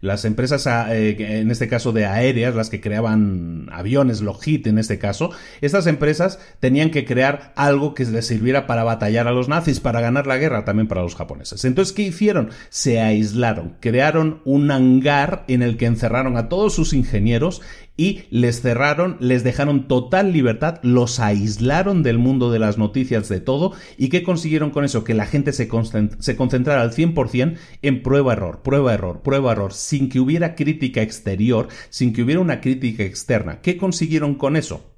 las empresas, ah, eh, en este caso de aéreas, las que creaban aviones, Lockheed en este caso, estas empresas tenían que crear algo que les sirviera para batallar a los nazis, para ganar la guerra también para los japoneses. Entonces, ¿qué hicieron? Se aislaron, crearon un hangar en el que encerraron a todos sus ingenieros y les cerraron, les dejaron total libertad, los aislaron del mundo de las noticias de todo y qué consiguieron con eso que la gente se, se concentrara al 100% en prueba-error, prueba-error, prueba-error, sin que hubiera crítica exterior, sin que hubiera una crítica externa. ¿Qué consiguieron con eso?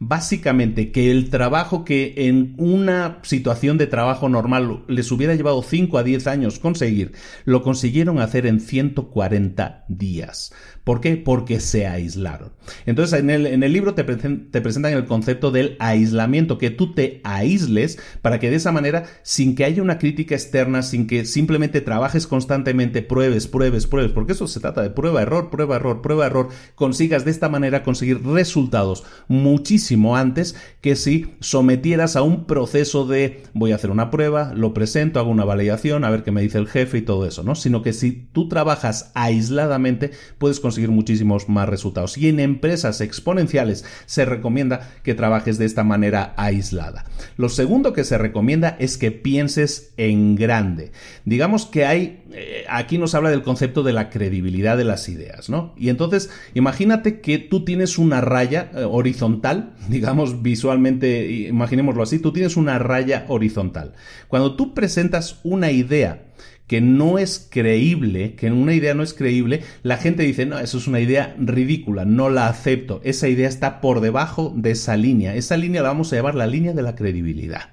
básicamente que el trabajo que en una situación de trabajo normal les hubiera llevado 5 a 10 años conseguir, lo consiguieron hacer en 140 días. ¿Por qué? Porque se aislaron. Entonces en el, en el libro te, te presentan el concepto del aislamiento, que tú te aísles para que de esa manera, sin que haya una crítica externa, sin que simplemente trabajes constantemente, pruebes, pruebes, pruebes, porque eso se trata de prueba, error, prueba, error, prueba, error, consigas de esta manera conseguir resultados muchísimo antes que si sometieras a un proceso de voy a hacer una prueba, lo presento, hago una validación, a ver qué me dice el jefe y todo eso, ¿no? Sino que si tú trabajas aisladamente, puedes conseguir muchísimos más resultados. Y en empresas exponenciales se recomienda que trabajes de esta manera aislada. Lo segundo que se recomienda es que pienses en grande. Digamos que hay, eh, aquí nos habla del concepto de la credibilidad de las ideas, ¿no? Y entonces, imagínate que tú tienes una raya eh, horizontal, digamos visualmente, imaginémoslo así, tú tienes una raya horizontal. Cuando tú presentas una idea que no es creíble, que una idea no es creíble, la gente dice, no, eso es una idea ridícula, no la acepto, esa idea está por debajo de esa línea, esa línea la vamos a llevar la línea de la credibilidad.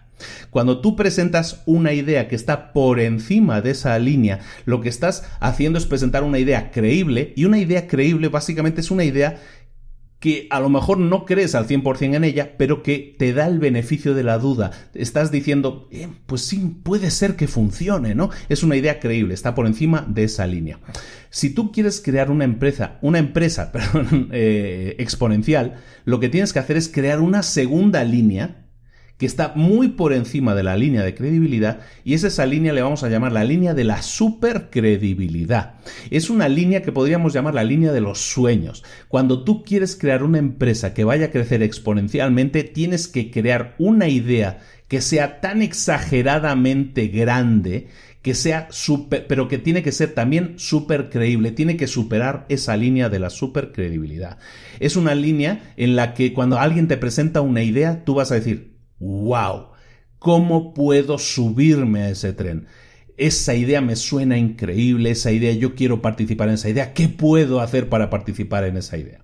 Cuando tú presentas una idea que está por encima de esa línea, lo que estás haciendo es presentar una idea creíble y una idea creíble básicamente es una idea que a lo mejor no crees al 100% en ella, pero que te da el beneficio de la duda. Estás diciendo, eh, pues sí, puede ser que funcione, ¿no? Es una idea creíble, está por encima de esa línea. Si tú quieres crear una empresa, una empresa, eh, exponencial, lo que tienes que hacer es crear una segunda línea que está muy por encima de la línea de credibilidad y es esa línea le vamos a llamar la línea de la supercredibilidad. Es una línea que podríamos llamar la línea de los sueños. Cuando tú quieres crear una empresa que vaya a crecer exponencialmente, tienes que crear una idea que sea tan exageradamente grande que sea super, pero que tiene que ser también súper creíble, tiene que superar esa línea de la supercredibilidad... Es una línea en la que cuando alguien te presenta una idea, tú vas a decir, wow, ¿cómo puedo subirme a ese tren? Esa idea me suena increíble, esa idea, yo quiero participar en esa idea, ¿qué puedo hacer para participar en esa idea?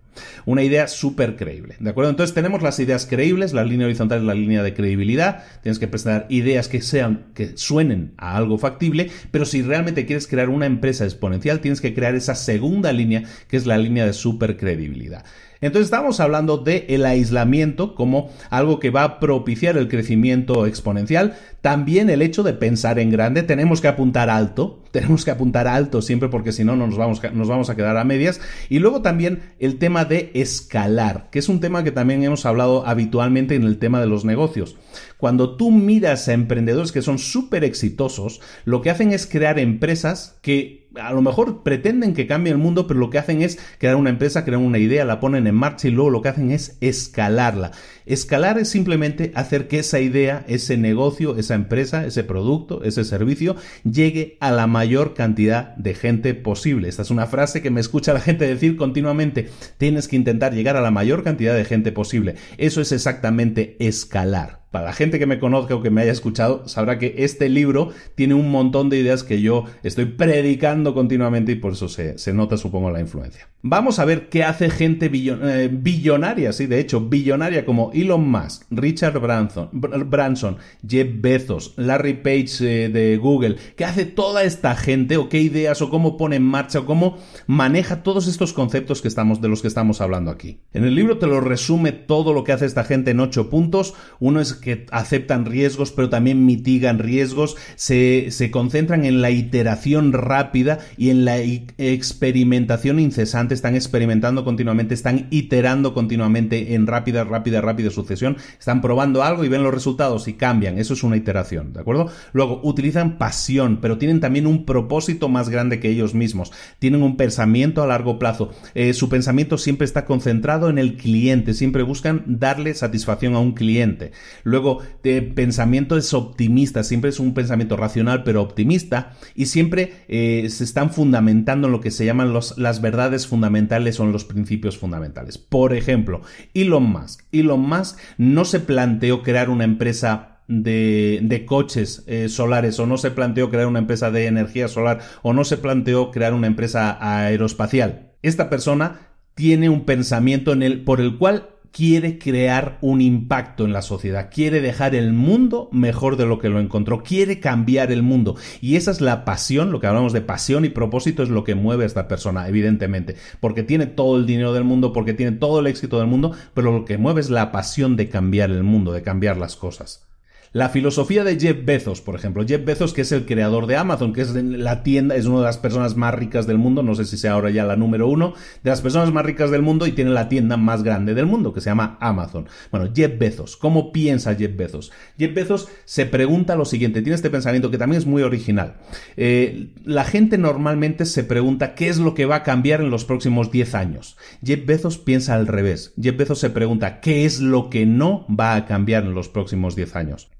Una idea súper creíble, ¿de acuerdo? Entonces tenemos las ideas creíbles, la línea horizontal es la línea de credibilidad, tienes que presentar ideas que sean, que suenen a algo factible, pero si realmente quieres crear una empresa exponencial, tienes que crear esa segunda línea, que es la línea de súper credibilidad. Entonces estamos hablando de el aislamiento como algo que va a propiciar el crecimiento exponencial, también el hecho de pensar en grande, tenemos que apuntar alto, tenemos que apuntar alto siempre porque si no nos vamos, nos vamos a quedar a medias. Y luego también el tema de escalar, que es un tema que también hemos hablado habitualmente en el tema de los negocios. Cuando tú miras a emprendedores que son súper exitosos, lo que hacen es crear empresas que a lo mejor pretenden que cambie el mundo, pero lo que hacen es crear una empresa, crear una idea, la ponen en marcha y luego lo que hacen es escalarla. Escalar es simplemente hacer que esa idea, ese negocio, esa empresa, ese producto, ese servicio llegue a la mayor cantidad de gente posible. Esta es una frase que me escucha la gente decir continuamente. Tienes que intentar llegar a la mayor cantidad de gente posible. Eso es exactamente escalar la gente que me conozca o que me haya escuchado, sabrá que este libro tiene un montón de ideas que yo estoy predicando continuamente y por eso se, nota, supongo, la influencia. Vamos a ver qué hace gente eh, billonaria, sí, de hecho, billonaria como Elon Musk, Richard Branson, Jeff Bezos, Larry Page eh, de Google, qué hace toda esta gente o qué ideas o cómo pone en marcha o cómo maneja todos estos conceptos que estamos, de los que estamos hablando aquí. En el libro te lo resume todo lo que hace esta gente en ocho puntos. Uno es que que aceptan riesgos pero también mitigan riesgos, se, concentran en la iteración rápida y en la experimentación incesante, están experimentando continuamente, están iterando continuamente en rápida, rápida, rápida sucesión, están probando algo y ven los resultados y cambian, eso es una iteración, ¿de acuerdo? Luego, utilizan pasión, pero tienen también un propósito más grande que ellos mismos, tienen un pensamiento a largo plazo, eh, su pensamiento siempre está concentrado en el cliente, siempre buscan darle satisfacción a un cliente. Luego, de pensamiento es optimista, siempre es un pensamiento racional pero optimista y siempre eh, se están fundamentando en lo que se llaman los, las verdades fundamentales o los principios fundamentales. Por ejemplo, Elon Musk. Elon Musk no se planteó crear una empresa de, de, coches eh, solares o no se planteó crear una empresa de energía solar o no se planteó crear una empresa aeroespacial. Esta persona tiene un pensamiento en el, por el cual quiere crear un impacto en la sociedad, quiere dejar el mundo mejor de lo que lo encontró, quiere cambiar el mundo. Y esa es la pasión, lo que hablamos de pasión y propósito es lo que mueve a esta persona, evidentemente, porque tiene todo el dinero del mundo, porque tiene todo el éxito del mundo, pero lo que mueve es la pasión de cambiar el mundo, de cambiar las cosas. La filosofía de Jeff Bezos, por ejemplo. Jeff Bezos, que es el creador de Amazon, que es la tienda, es una de las personas más ricas del mundo, no sé si sea ahora ya la número uno, de las personas más ricas del mundo y tiene la tienda más grande del mundo, que se llama Amazon. Bueno, Jeff Bezos, ¿cómo piensa Jeff Bezos? Jeff Bezos se pregunta lo siguiente, tiene este pensamiento que también es muy original. Eh, la gente normalmente se pregunta qué es lo que va a cambiar en los próximos 10 años. Jeff Bezos piensa al revés. Jeff Bezos se pregunta qué es lo que no va a cambiar en los próximos 10 años.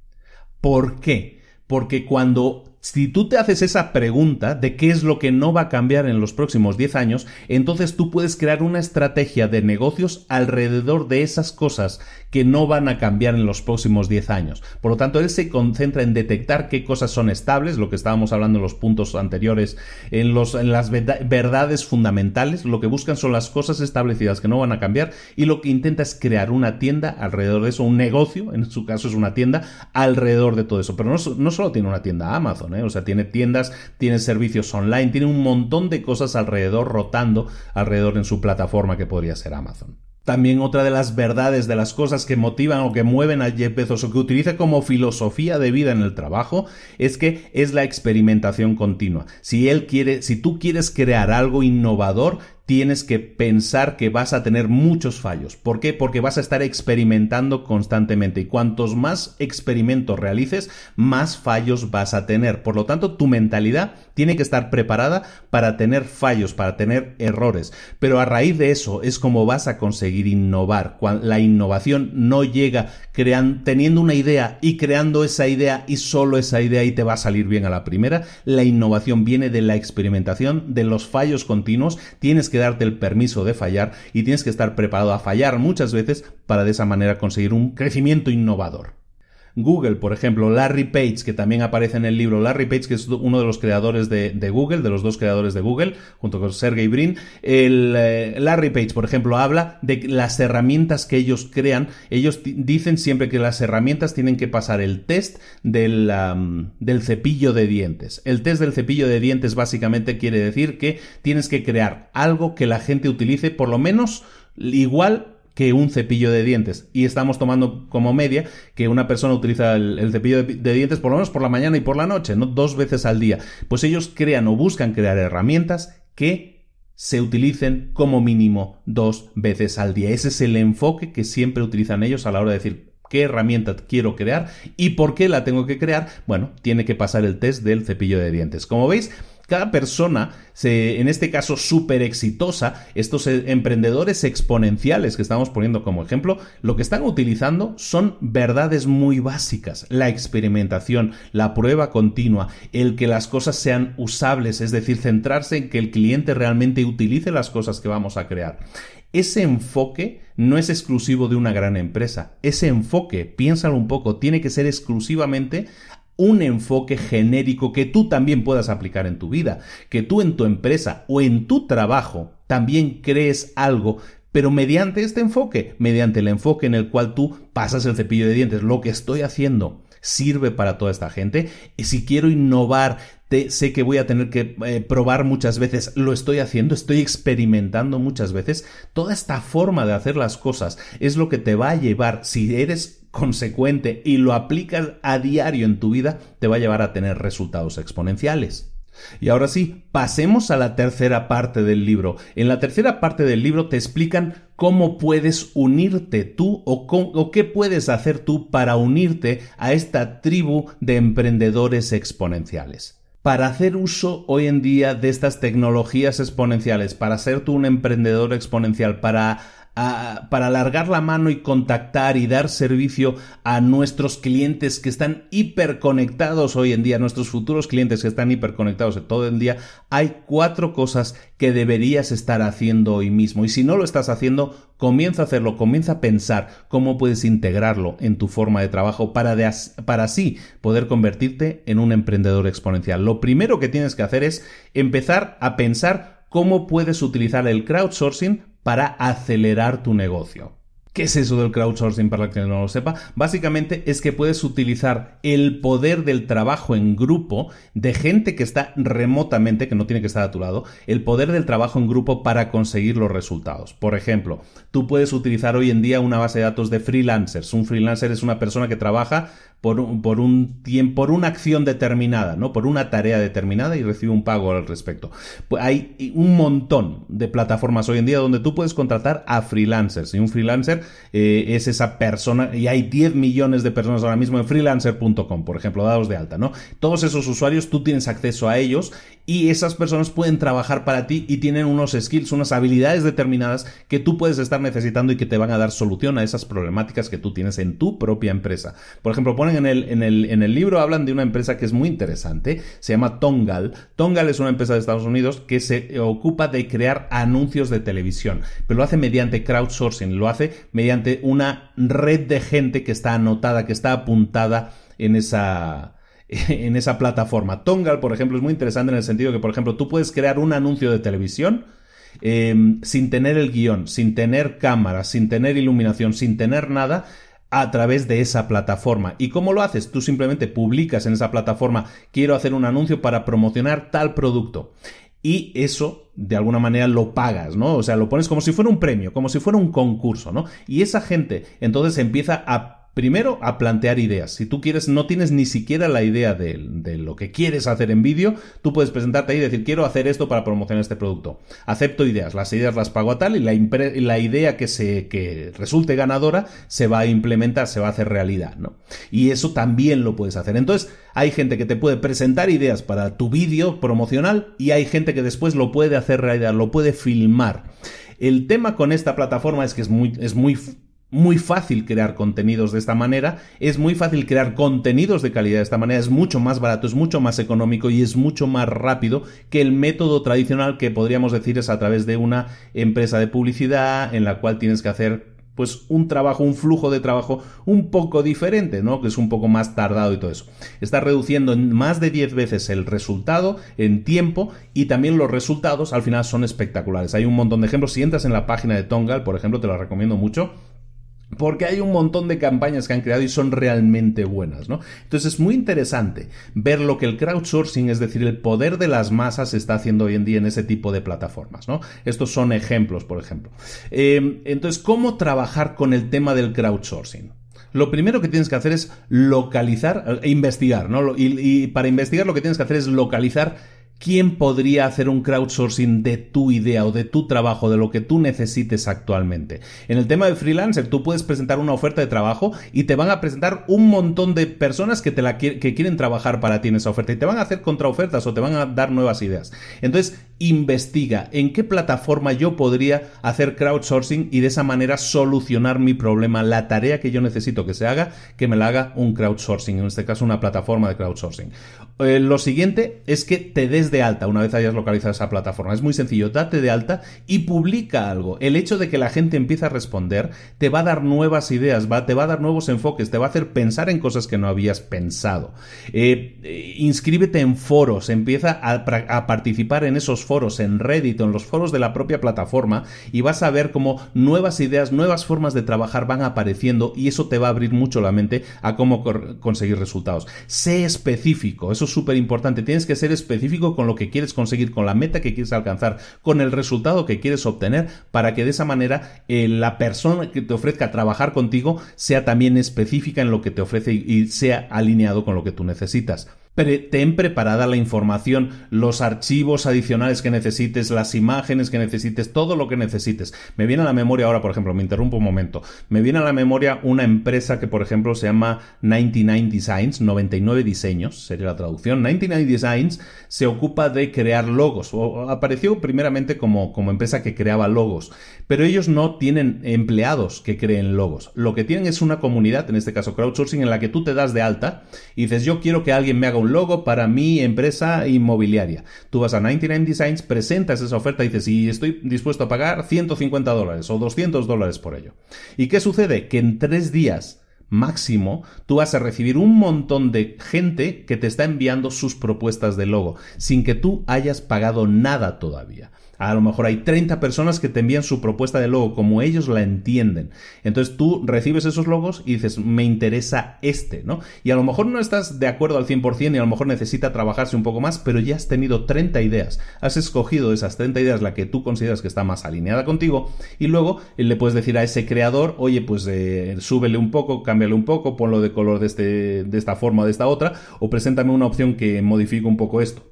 ¿Por qué? Porque cuando si tú te haces esa pregunta de qué es lo que no va a cambiar en los próximos 10 años, entonces tú puedes crear una estrategia de negocios alrededor de esas cosas que no van a cambiar en los próximos 10 años. Por lo tanto, él se concentra en detectar qué cosas son estables, lo que estábamos hablando en los puntos anteriores, en, las verdades fundamentales, lo que buscan son las cosas establecidas que no van a cambiar y lo que intenta es crear una tienda alrededor de eso, un negocio, en su caso es una tienda, alrededor de todo eso. Pero no, solo tiene una tienda Amazon, ¿eh? o sea, tiene tiendas, tiene servicios online, tiene un montón de cosas alrededor, rotando alrededor en su plataforma que podría ser Amazon. También otra de las verdades de las cosas que motivan o que mueven a Jeff Bezos o que utiliza como filosofía de vida en el trabajo es que es la experimentación continua. Si él quiere, si tú quieres crear algo innovador, tienes que pensar que vas a tener muchos fallos. ¿Por qué? Porque vas a estar experimentando constantemente y cuantos más experimentos realices, más fallos vas a tener. Por lo tanto, tu mentalidad tiene que estar preparada para tener fallos, para tener errores. Pero a raíz de eso es como vas a conseguir innovar. La innovación no llega teniendo una idea y creando esa idea y solo esa idea y te va a salir bien a la primera. La innovación viene de la experimentación, de los fallos continuos. Tienes que darte el permiso de fallar y tienes que estar preparado a fallar muchas veces para de esa manera conseguir un crecimiento innovador. Google, por ejemplo, Larry Page, que también aparece en el libro, Larry Page, que es uno de los creadores de, Google, de los dos creadores de Google, junto con Sergey Brin, eh, Larry Page, por ejemplo, habla de las herramientas que ellos crean. Ellos dicen siempre que las herramientas tienen que pasar el test del cepillo de dientes. El test del cepillo de dientes básicamente quiere decir que tienes que crear algo que la gente utilice por lo menos igual que un cepillo de dientes. Y estamos tomando como media que una persona utiliza el, cepillo de, dientes por lo menos por la mañana y por la noche, ¿no? Dos veces al día. Pues ellos crean o buscan crear herramientas que se utilicen como mínimo dos veces al día. Ese es el enfoque que siempre utilizan ellos a la hora de decir qué herramienta quiero crear y por qué la tengo que crear. Bueno, tiene que pasar el test del cepillo de dientes. Como veis, cada persona, se, en este caso súper exitosa, estos e, emprendedores exponenciales que estamos poniendo como ejemplo, lo que están utilizando son verdades muy básicas. La experimentación, la prueba continua, el que las cosas sean usables, es decir, centrarse en que el cliente realmente utilice las cosas que vamos a crear. Ese enfoque no es exclusivo de una gran empresa. Ese enfoque, piénsalo un poco, tiene que ser exclusivamente un enfoque genérico que tú también puedas aplicar en tu vida, que tú en tu empresa o en tu trabajo también crees algo pero mediante este enfoque, mediante el enfoque en el cual tú pasas el cepillo de dientes, lo que estoy haciendo sirve para toda esta gente. Y si quiero innovar, sé que voy a tener que eh, probar muchas veces, lo estoy haciendo, estoy experimentando muchas veces. Toda esta forma de hacer las cosas es lo que te va a llevar, si eres consecuente y lo aplicas a diario en tu vida, te va a llevar a tener resultados exponenciales. Y ahora sí, pasemos a la tercera parte del libro. En la tercera parte del libro te explican cómo puedes unirte tú o, o, qué puedes hacer tú para unirte a esta tribu de emprendedores exponenciales. Para hacer uso hoy en día de estas tecnologías exponenciales, para ser tú un emprendedor exponencial, para para alargar la mano y contactar y dar servicio a nuestros clientes que están hiperconectados hoy en día, nuestros futuros clientes que están hiperconectados todo el día, hay cuatro cosas que deberías estar haciendo hoy mismo. Y si no lo estás haciendo, comienza a hacerlo, comienza a pensar cómo puedes integrarlo en tu forma de trabajo para, para así poder convertirte en un emprendedor exponencial. Lo primero que tienes que hacer es empezar a pensar cómo puedes utilizar el crowdsourcing para acelerar tu negocio. ¿Qué es eso del crowdsourcing para que no lo sepa? Básicamente es que puedes utilizar el poder del trabajo en grupo de gente que está remotamente, que no tiene que estar a tu lado, el poder del trabajo en grupo para conseguir los resultados. Por ejemplo, tú puedes utilizar hoy en día una base de datos de freelancers. Un freelancer es una persona que trabaja por, un, tiempo, por una acción determinada, ¿no? Por una tarea determinada y recibe un pago al respecto. Pues hay un montón de plataformas hoy en día donde tú puedes contratar a freelancers. Y un freelancer eh, es esa persona, y hay 10 millones de personas ahora mismo en freelancer.com, por ejemplo, dados de alta, ¿no? Todos esos usuarios, tú tienes acceso a ellos y esas personas pueden trabajar para ti y tienen unos skills, unas habilidades determinadas que tú puedes estar necesitando y que te van a dar solución a esas problemáticas que tú tienes en tu propia empresa. Por ejemplo, pon en el, libro, hablan de una empresa que es muy interesante, se llama Tongal. Tongal es una empresa de Estados Unidos que se ocupa de crear anuncios de televisión, pero lo hace mediante crowdsourcing, lo hace mediante una red de gente que está anotada, que está apuntada en esa, en esa plataforma. Tongal, por ejemplo, es muy interesante en el sentido que, por ejemplo, tú puedes crear un anuncio de televisión eh, sin tener el guión, sin tener cámara, sin tener iluminación, sin tener nada, a través de esa plataforma. ¿Y cómo lo haces? Tú simplemente publicas en esa plataforma, quiero hacer un anuncio para promocionar tal producto. Y eso, de alguna manera, lo pagas, ¿no? O sea, lo pones como si fuera un premio, como si fuera un concurso, ¿no? Y esa gente entonces empieza a Primero, a plantear ideas. Si tú quieres, no tienes ni siquiera la idea de, lo que quieres hacer en vídeo, tú puedes presentarte ahí y decir, quiero hacer esto para promocionar este producto. Acepto ideas, las ideas las pago a tal y la, idea que, se, que resulte ganadora se va a implementar, se va a hacer realidad, ¿no? Y eso también lo puedes hacer. Entonces, hay gente que te puede presentar ideas para tu vídeo promocional y hay gente que después lo puede hacer realidad, lo puede filmar. El tema con esta plataforma es que es muy, es muy muy fácil crear contenidos de esta manera, es muy fácil crear contenidos de calidad de esta manera, es mucho más barato, es mucho más económico y es mucho más rápido que el método tradicional que podríamos decir es a través de una empresa de publicidad en la cual tienes que hacer pues un trabajo, un flujo de trabajo un poco diferente, ¿no? Que es un poco más tardado y todo eso. Está reduciendo más de 10 veces el resultado en tiempo y también los resultados al final son espectaculares. Hay un montón de ejemplos. Si entras en la página de Tongal, por ejemplo, te lo recomiendo mucho porque hay un montón de campañas que han creado y son realmente buenas, ¿no? Entonces es muy interesante ver lo que el crowdsourcing, es decir, el poder de las masas está haciendo hoy en día en ese tipo de plataformas, ¿no? Estos son ejemplos, por ejemplo. Eh, entonces, ¿cómo trabajar con el tema del crowdsourcing? lo primero que tienes que hacer es localizar, e investigar, ¿no? y, para investigar lo que tienes que hacer es localizar ¿quién podría hacer un crowdsourcing de tu idea o de tu trabajo, de lo que tú necesites actualmente? En el tema de freelancer, tú puedes presentar una oferta de trabajo y te van a presentar un montón de personas que, quieren trabajar para ti en esa oferta y te van a hacer contraofertas o te van a dar nuevas ideas. Entonces, investiga en qué plataforma yo podría hacer crowdsourcing y de esa manera solucionar mi problema, la tarea que yo necesito que se haga, que me la haga un crowdsourcing, en este caso una plataforma de crowdsourcing. Eh, lo siguiente es que te des de alta una vez hayas localizado esa plataforma. Es muy sencillo, date de alta y publica algo. El hecho de que la gente empiece a responder te va a dar nuevas ideas, te va a dar nuevos enfoques, te va a hacer pensar en cosas que no habías pensado. Eh, eh, inscríbete en foros, empieza a, a participar en esos foros, en Reddit o en los foros de la propia plataforma y vas a ver cómo nuevas ideas, nuevas formas de trabajar van apareciendo y eso te va a abrir mucho la mente a cómo conseguir resultados. Sé específico, eso es súper importante. Tienes que ser específico con lo que quieres conseguir, con la meta que quieres alcanzar, con el resultado que quieres obtener para que de esa manera eh, la persona que te ofrezca trabajar contigo sea también específica en lo que te ofrece y sea alineado con lo que tú necesitas ten preparada la información, los archivos adicionales que necesites, las imágenes que necesites, todo lo que necesites. Me viene a la memoria ahora, por ejemplo, me interrumpo un momento, me viene a la memoria una empresa que, por ejemplo, se llama 99 Designs, 99 diseños, sería la traducción. 99 Designs se ocupa de crear logos. apareció primeramente como, como empresa que creaba logos, pero ellos no tienen empleados que creen logos. Lo que tienen es una comunidad, en este caso crowdsourcing, en la que tú te das de alta y dices, yo quiero que alguien me haga un logo para mi empresa inmobiliaria. Tú vas a 99 Designs, presentas esa oferta y dices, y estoy dispuesto a pagar 150 dólares o 200 dólares por ello. ¿Y qué sucede? Que en tres días máximo, tú vas a recibir un montón de gente que te está enviando sus propuestas de logo, sin que tú hayas pagado nada todavía. A lo mejor hay 30 personas que te envían su propuesta de logo, como ellos la entienden. Entonces tú recibes esos logos y dices, me interesa este, ¿no? Y a lo mejor no estás de acuerdo al 100% y a lo mejor necesita trabajarse un poco más, pero ya has tenido 30 ideas. Has escogido esas 30 ideas, la que tú consideras que está más alineada contigo, y luego eh, le puedes decir a ese creador, oye, pues eh, súbele un poco, cámbiale un poco, ponlo de color de, este, de esta forma o de esta otra, o preséntame una opción que modifique un poco esto.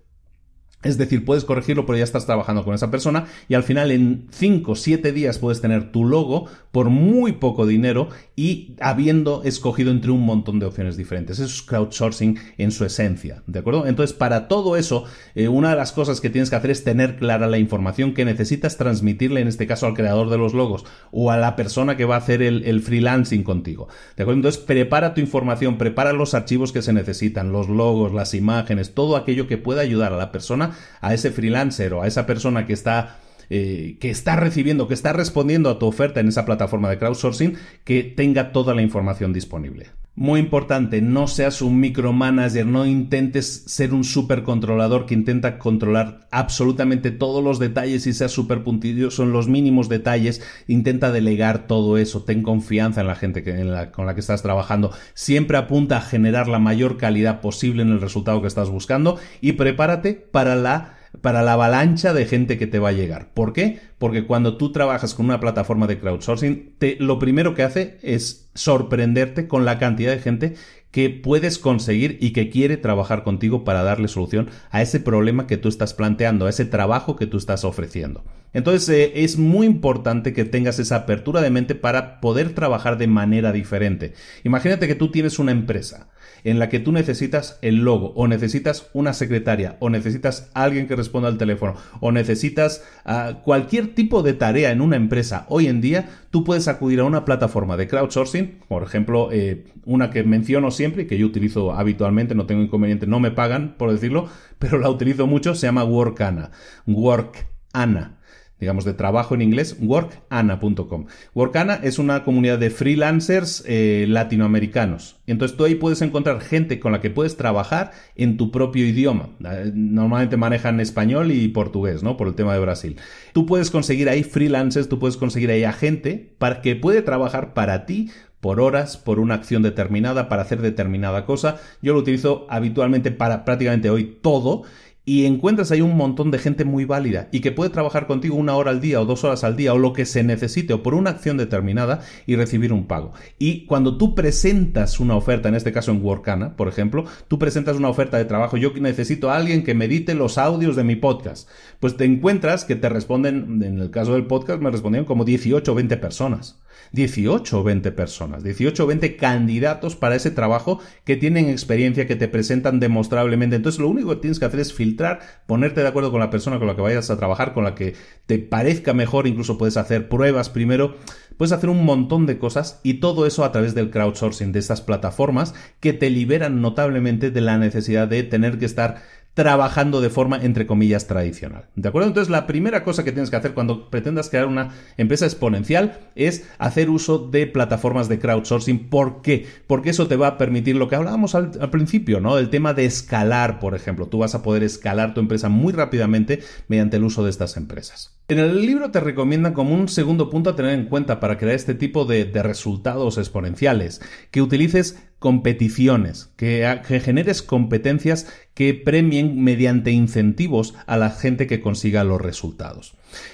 Es decir, puedes corregirlo, pero ya estás trabajando con esa persona y al final en 5 o 7 días puedes tener tu logo por muy poco dinero y habiendo escogido entre un montón de opciones diferentes. Eso es crowdsourcing en su esencia, ¿de acuerdo? Entonces, para todo eso, eh, una de las cosas que tienes que hacer es tener clara la información que necesitas transmitirle, en este caso al creador de los logos o a la persona que va a hacer el, el freelancing contigo, ¿de acuerdo? Entonces, prepara tu información, prepara los archivos que se necesitan, los logos, las imágenes, todo aquello que pueda ayudar a la persona a ese freelancer o a esa persona que está eh, que está recibiendo, que está respondiendo a tu oferta en esa plataforma de crowdsourcing, que tenga toda la información disponible. Muy importante, no seas un micromanager, no intentes ser un controlador que intenta controlar absolutamente todos los detalles y seas súper en los mínimos detalles. Intenta delegar todo eso, ten confianza en la gente con la que estás trabajando. Siempre apunta a generar la mayor calidad posible en el resultado que estás buscando y prepárate para la para la avalancha de gente que te va a llegar. ¿Por qué? Porque cuando tú trabajas con una plataforma de crowdsourcing, te, lo primero que hace es sorprenderte con la cantidad de gente que puedes conseguir y que quiere trabajar contigo para darle solución a ese problema que tú estás planteando, a ese trabajo que tú estás ofreciendo. Entonces eh, es muy importante que tengas esa apertura de mente para poder trabajar de manera diferente. Imagínate que tú tienes una empresa en la que tú necesitas el logo, o necesitas una secretaria, o necesitas alguien que responda al teléfono, o necesitas ah, cualquier tipo de tarea en una empresa hoy en día, tú puedes acudir a una plataforma de crowdsourcing, por ejemplo, eh, una que menciono siempre que yo utilizo habitualmente, no tengo inconveniente, no me pagan por decirlo, pero la utilizo mucho, se llama Workana. Workana digamos, de trabajo en inglés, workana.com. Workana es una comunidad de freelancers eh, latinoamericanos. Entonces tú ahí puedes encontrar gente con la que puedes trabajar en tu propio idioma. Eh, normalmente manejan español y portugués, ¿no? Por el tema de Brasil. Tú puedes conseguir ahí freelancers, tú puedes conseguir ahí a gente para que puede trabajar para ti por horas, por una acción determinada, para hacer determinada cosa. Yo lo utilizo habitualmente para prácticamente hoy todo y encuentras ahí un montón de gente muy válida y que puede trabajar contigo una hora al día o dos horas al día o lo que se necesite o por una acción determinada y recibir un pago. Y cuando tú presentas una oferta, en este caso en Workana, por ejemplo, tú presentas una oferta de trabajo, yo necesito a alguien que medite los audios de mi podcast, pues te encuentras que te responden, en el caso del podcast me respondieron como 18 o 20 personas. 18 o 20 personas, 18 o 20 candidatos para ese trabajo que tienen experiencia, que te presentan demostrablemente. Entonces lo único que tienes que hacer es filtrar, ponerte de acuerdo con la persona con la que vayas a trabajar, con la que te parezca mejor, incluso puedes hacer pruebas primero, puedes hacer un montón de cosas y todo eso a través del crowdsourcing de estas plataformas que te liberan notablemente de la necesidad de tener que estar trabajando de forma, entre comillas, tradicional. ¿De acuerdo? Entonces, la primera cosa que tienes que hacer cuando pretendas crear una empresa exponencial es hacer uso de plataformas de crowdsourcing. ¿Por qué? Porque eso te va a permitir lo que hablábamos al, principio, ¿no? El tema de escalar, por ejemplo. Tú vas a poder escalar tu empresa muy rápidamente mediante el uso de estas empresas. En el libro te recomiendan como un segundo punto a tener en cuenta para crear este tipo de, de resultados exponenciales, que utilices competiciones, que, generes competencias que premien mediante incentivos a la gente que consiga los resultados.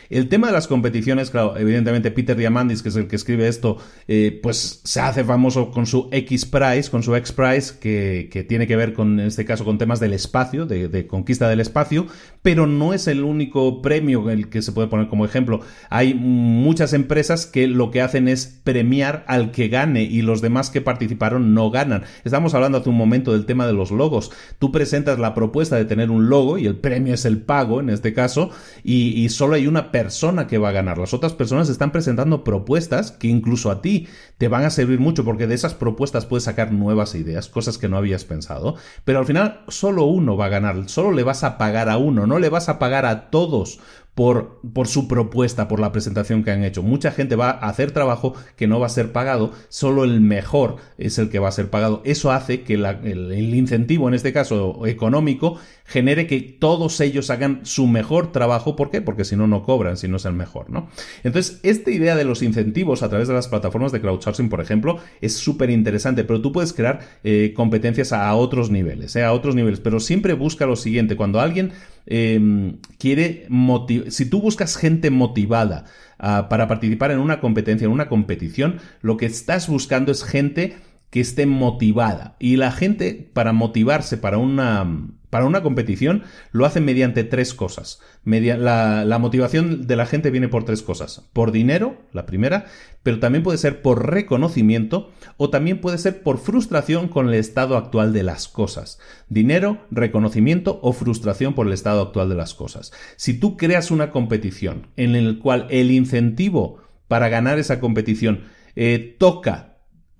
El tema de las competiciones, claro, evidentemente Peter Diamandis, que es el que escribe esto, eh, pues se hace famoso con su X Prize, con su X Prize, que, tiene que ver con, en este caso, con temas del espacio, de, conquista del espacio, pero no es el único premio el que se puede poner como ejemplo. Hay muchas empresas que lo que hacen es premiar al que gane y los demás que participaron no ganan. Estamos hablando hace un momento del tema de los logos. Tú presentas la propuesta de tener un logo y el premio es el pago, en este caso, y, y solo hay una persona que va a ganar. Las otras personas están presentando propuestas que incluso a ti te van a servir mucho porque de esas propuestas puedes sacar nuevas ideas, cosas que no habías pensado. Pero al final solo uno va a ganar, solo le vas a pagar a uno, no le vas a pagar a todos por, su propuesta, por la presentación que han hecho. Mucha gente va a hacer trabajo que no va a ser pagado, solo el mejor es el que va a ser pagado. Eso hace que el, incentivo, en este caso económico, genere que todos ellos hagan su mejor trabajo. ¿Por qué? Porque si no, no cobran, si no es el mejor, ¿no? Entonces, esta idea de los incentivos a través de las plataformas de crowdsourcing, por ejemplo, es súper interesante, pero tú puedes crear eh, competencias a otros niveles, eh, a otros niveles, pero siempre busca lo siguiente, cuando alguien eh, quiere si tú buscas gente motivada ah, para participar en una competencia, en una competición, lo que estás buscando es gente que esté motivada. Y la gente para motivarse para una para una competición lo hacen mediante tres cosas. la, motivación de la gente viene por tres cosas. Por dinero, la primera, pero también puede ser por reconocimiento o también puede ser por frustración con el estado actual de las cosas. Dinero, reconocimiento o frustración por el estado actual de las cosas. Si tú creas una competición en la cual el incentivo para ganar esa competición eh, toca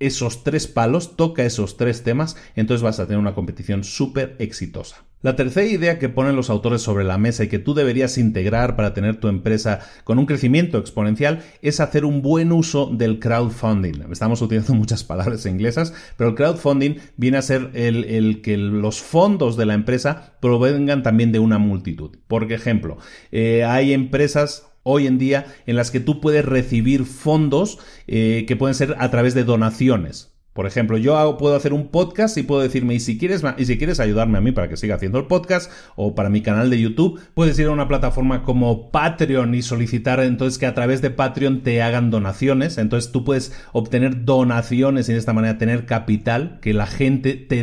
esos tres palos, toca esos tres temas, entonces vas a tener una competición súper exitosa. La tercera idea que ponen los autores sobre la mesa y que tú deberías integrar para tener tu empresa con un crecimiento exponencial es hacer un buen uso del crowdfunding. Estamos utilizando muchas palabras inglesas, pero el crowdfunding viene a ser el, que los fondos de la empresa provengan también de una multitud. Por ejemplo, eh, hay empresas hoy en día en las que tú puedes recibir fondos eh, que pueden ser a través de donaciones. Por ejemplo, yo puedo hacer un podcast y puedo decirme, y si, quieres, y si quieres ayudarme a mí para que siga haciendo el podcast o para mi canal de YouTube, puedes ir a una plataforma como Patreon y solicitar entonces que a través de Patreon te hagan donaciones. Entonces tú puedes obtener donaciones y de esta manera tener capital, que la gente te,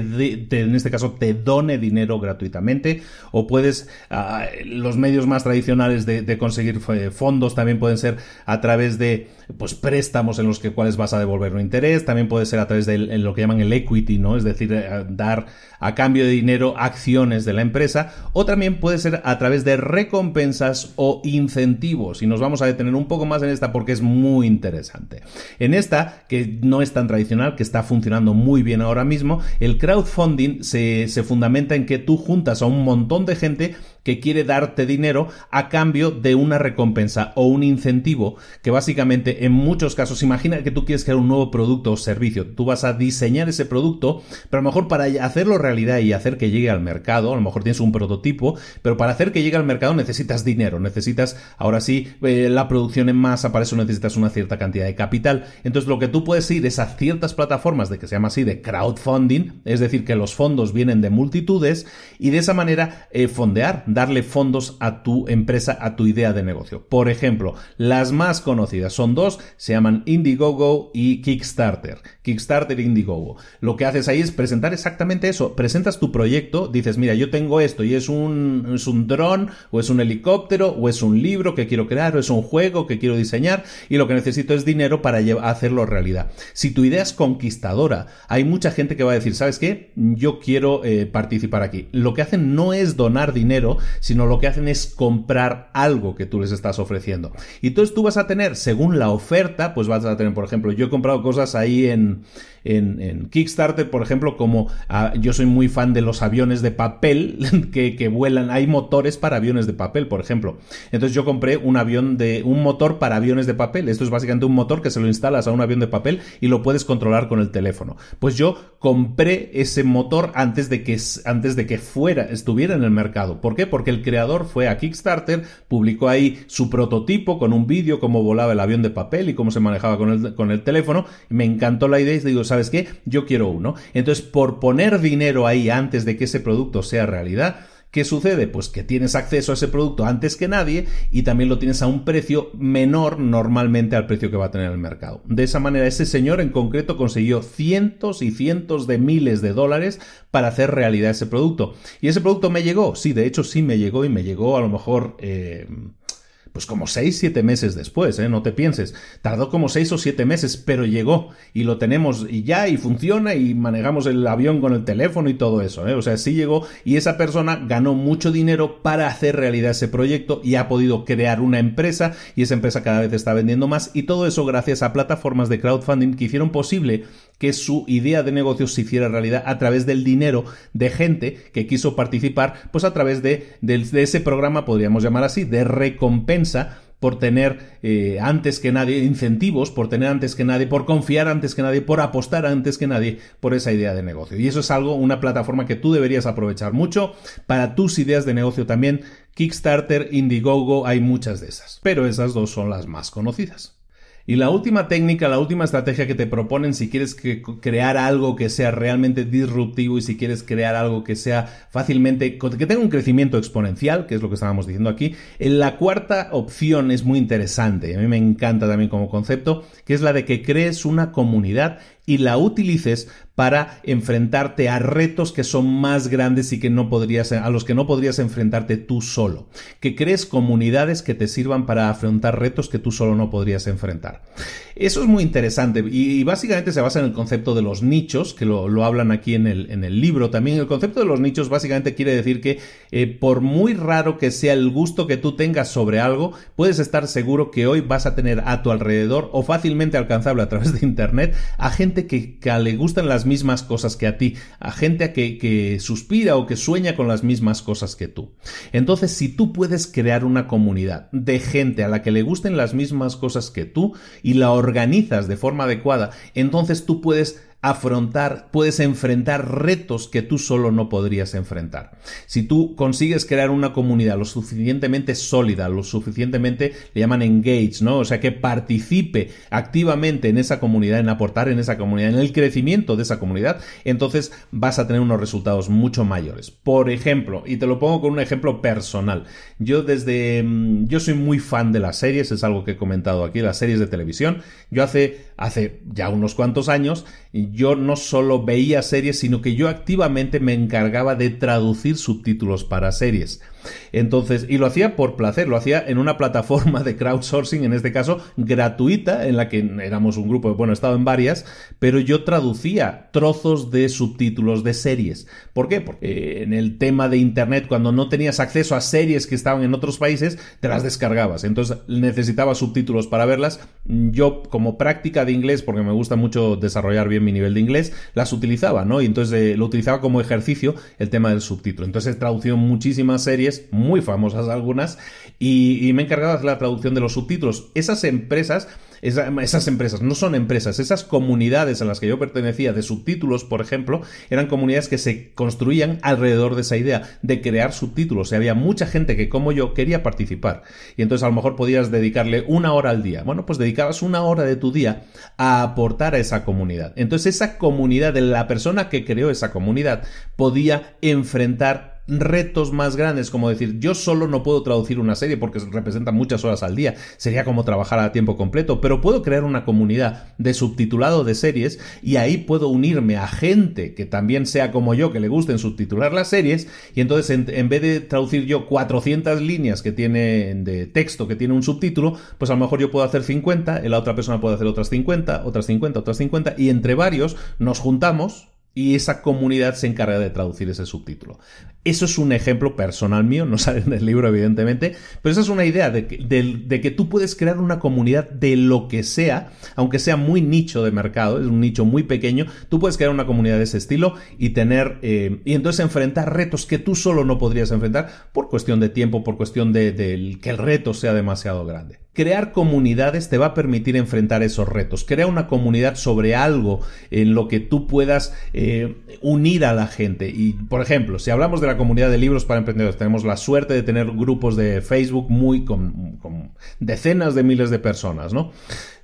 en este caso te done dinero gratuitamente. O puedes, ah, los medios más tradicionales de, conseguir eh, fondos también pueden ser a través de pues préstamos en los que cuales vas a devolver un interés, también puede ser a través de lo que llaman el equity, ¿no? Es decir, eh, dar a cambio de dinero acciones de la empresa, o también puede ser a través de recompensas o incentivos. Y nos vamos a detener un poco más en esta porque es muy interesante. En esta, que no es tan tradicional, que está funcionando muy bien ahora mismo, el crowdfunding se fundamenta en que tú juntas a un montón de gente que quiere darte dinero a cambio de una recompensa o un incentivo que básicamente en muchos casos, imagina que tú quieres crear un nuevo producto o servicio, tú vas a diseñar ese producto, pero a lo mejor para hacerlo realidad y hacer que llegue al mercado, a lo mejor tienes un prototipo, pero para hacer que llegue al mercado necesitas dinero, necesitas ahora sí eh, la producción en masa, para eso necesitas una cierta cantidad de capital. Entonces lo que tú puedes ir es a ciertas plataformas de que se llama así de crowdfunding, es decir, que los fondos vienen de multitudes y de esa manera eh, fondear darle fondos a tu empresa, a tu idea de negocio. Por ejemplo, las más conocidas son dos, se llaman Indiegogo y Kickstarter. Kickstarter e Indiegogo. Lo que haces ahí es presentar exactamente eso. Presentas tu proyecto, dices, mira, yo tengo esto y es un, es un dron o es un helicóptero o es un libro que quiero crear o es un juego que quiero diseñar y lo que necesito es dinero para hacerlo realidad. Si tu idea es conquistadora, hay mucha gente que va a decir, ¿sabes qué? Yo quiero eh, participar aquí. Lo que hacen no es donar dinero, sino lo que hacen es comprar algo que tú les estás ofreciendo. Y entonces tú vas a tener, según la oferta, pues vas a tener, por ejemplo, yo he comprado cosas ahí en, en, Kickstarter, por ejemplo, como ah, yo soy muy fan de los aviones de papel que, vuelan, hay motores para aviones de papel, por ejemplo. Entonces yo compré un avión de, un motor para aviones de papel. Esto es básicamente un motor que se lo instalas a un avión de papel y lo puedes controlar con el teléfono. Pues yo compré ese motor antes de que, antes de que fuera, estuviera en el mercado. ¿Por qué? Porque el creador fue a Kickstarter, publicó ahí su prototipo con un vídeo, cómo volaba el avión de papel y cómo se manejaba con el, con el teléfono. Me encantó la idea y digo, ¿sabes? ¿sabes qué? Yo quiero uno. Entonces, por poner dinero ahí antes de que ese producto sea realidad, ¿Qué sucede? Pues que tienes acceso a ese producto antes que nadie y también lo tienes a un precio menor normalmente al precio que va a tener el mercado. De esa manera, ese señor en concreto consiguió cientos y cientos de miles de dólares para hacer realidad ese producto. ¿Y ese producto me llegó? Sí, de hecho sí me llegó y me llegó a lo mejor... Eh, pues como seis, siete meses después, ¿eh? no te pienses. Tardó como seis o siete meses, pero llegó y lo tenemos y ya y funciona y manejamos el avión con el teléfono y todo eso. ¿eh? O sea, sí llegó y esa persona ganó mucho dinero para hacer realidad ese proyecto y ha podido crear una empresa y esa empresa cada vez está vendiendo más y todo eso gracias a plataformas de crowdfunding que hicieron posible que su idea de negocio se hiciera realidad a través del dinero de gente que quiso participar, pues a través de, ese programa, podríamos llamar así, de recompensa por tener eh, antes que nadie incentivos, por tener antes que nadie, por confiar antes que nadie, por apostar antes que nadie por esa idea de negocio. Y eso es algo, una plataforma que tú deberías aprovechar mucho para tus ideas de negocio también. Kickstarter, Indiegogo, hay muchas de esas, pero esas dos son las más conocidas. Y la última técnica, la última estrategia que te proponen si quieres crear algo que sea realmente disruptivo y si quieres crear algo que sea fácilmente, que tenga un crecimiento exponencial, que es lo que estábamos diciendo aquí, eh, la cuarta opción es muy interesante, a mí me encanta también como concepto, que es la de que crees una comunidad y la utilices para enfrentarte a retos que son más grandes y que no podrías, a los que no podrías enfrentarte tú solo. Que crees comunidades que te sirvan para afrontar retos que tú solo no podrías enfrentar. Eso es muy interesante y, básicamente se basa en el concepto de los nichos, que lo, hablan aquí en el, en el, libro también. El concepto de los nichos básicamente quiere decir que eh, por muy raro que sea el gusto que tú tengas sobre algo, puedes estar seguro que hoy vas a tener a tu alrededor o fácilmente alcanzable a través de Internet a gente que le gustan las mismas cosas que a ti, a gente a que, que suspira o que sueña con las mismas cosas que tú. Entonces, si tú puedes crear una comunidad de gente a la que le gusten las mismas cosas que tú y la organizas de forma adecuada, entonces tú puedes afrontar, puedes enfrentar retos que tú solo no podrías enfrentar. Si tú consigues crear una comunidad lo suficientemente sólida, lo suficientemente, le llaman engage, ¿no? O sea, que participe activamente en esa comunidad, en aportar en esa comunidad, en el crecimiento de esa comunidad, entonces vas a tener unos resultados mucho mayores. Por ejemplo, y te lo pongo con un ejemplo personal. Yo desde, mm, yo soy muy fan de las series, es algo que he comentado aquí, las series de televisión. Yo hace hace ya unos cuantos años, yo no solo veía series, sino que yo activamente me encargaba de traducir subtítulos para series. Entonces, y lo hacía por placer, lo hacía en una plataforma de crowdsourcing, en este caso gratuita, en la que éramos un grupo, bueno, he estado en varias, pero yo traducía trozos de subtítulos de series. ¿Por qué? Porque eh, en el tema de Internet, cuando no tenías acceso a series que estaban en otros países, te las descargabas. Entonces necesitaba subtítulos para verlas. Yo, como práctica de inglés, porque me gusta mucho desarrollar bien mi nivel de inglés, las utilizaba, ¿no? Y entonces eh, lo utilizaba como ejercicio el tema del subtítulo. Entonces he muchísimas series muy famosas algunas, y, me encargaba de la traducción de los subtítulos. Esas empresas esas empresas, no son empresas, esas comunidades a las que yo pertenecía de subtítulos, por ejemplo, eran comunidades que se construían alrededor de esa idea de crear subtítulos. y había mucha gente que, como yo, quería participar. Y entonces a lo mejor podías dedicarle una hora al día. Bueno, pues dedicabas una hora de tu día a aportar a esa comunidad. Entonces esa comunidad, de la persona que creó esa comunidad, podía enfrentar retos más grandes, como decir, yo solo no puedo traducir una serie porque representa muchas horas al día, sería como trabajar a tiempo completo, pero puedo crear una comunidad de subtitulado de series y ahí puedo unirme a gente que también sea como yo, que le gusten subtitular las series, y entonces en, en vez de traducir yo 400 líneas que tiene de texto, que tiene un subtítulo, pues a lo mejor yo puedo hacer 50, la otra persona puede hacer otras 50, otras 50, otras 50, y entre varios nos juntamos y esa comunidad se encarga de traducir ese subtítulo. Eso es un ejemplo personal mío, no sale en el libro evidentemente, pero esa es una idea de que, tú puedes crear una comunidad de lo que sea, aunque sea muy nicho de mercado, es un nicho muy pequeño, tú puedes crear una comunidad de ese estilo y tener, eh, y entonces enfrentar retos que tú solo no podrías enfrentar por cuestión de tiempo, por cuestión de que el reto sea demasiado grande. Crear comunidades te va a permitir enfrentar esos retos. Crea una comunidad sobre algo en lo que tú puedas eh, unir a la gente. Y, por ejemplo, si hablamos de la comunidad de libros para emprendedores, tenemos la suerte de tener grupos de Facebook muy con, con decenas de miles de personas, ¿no?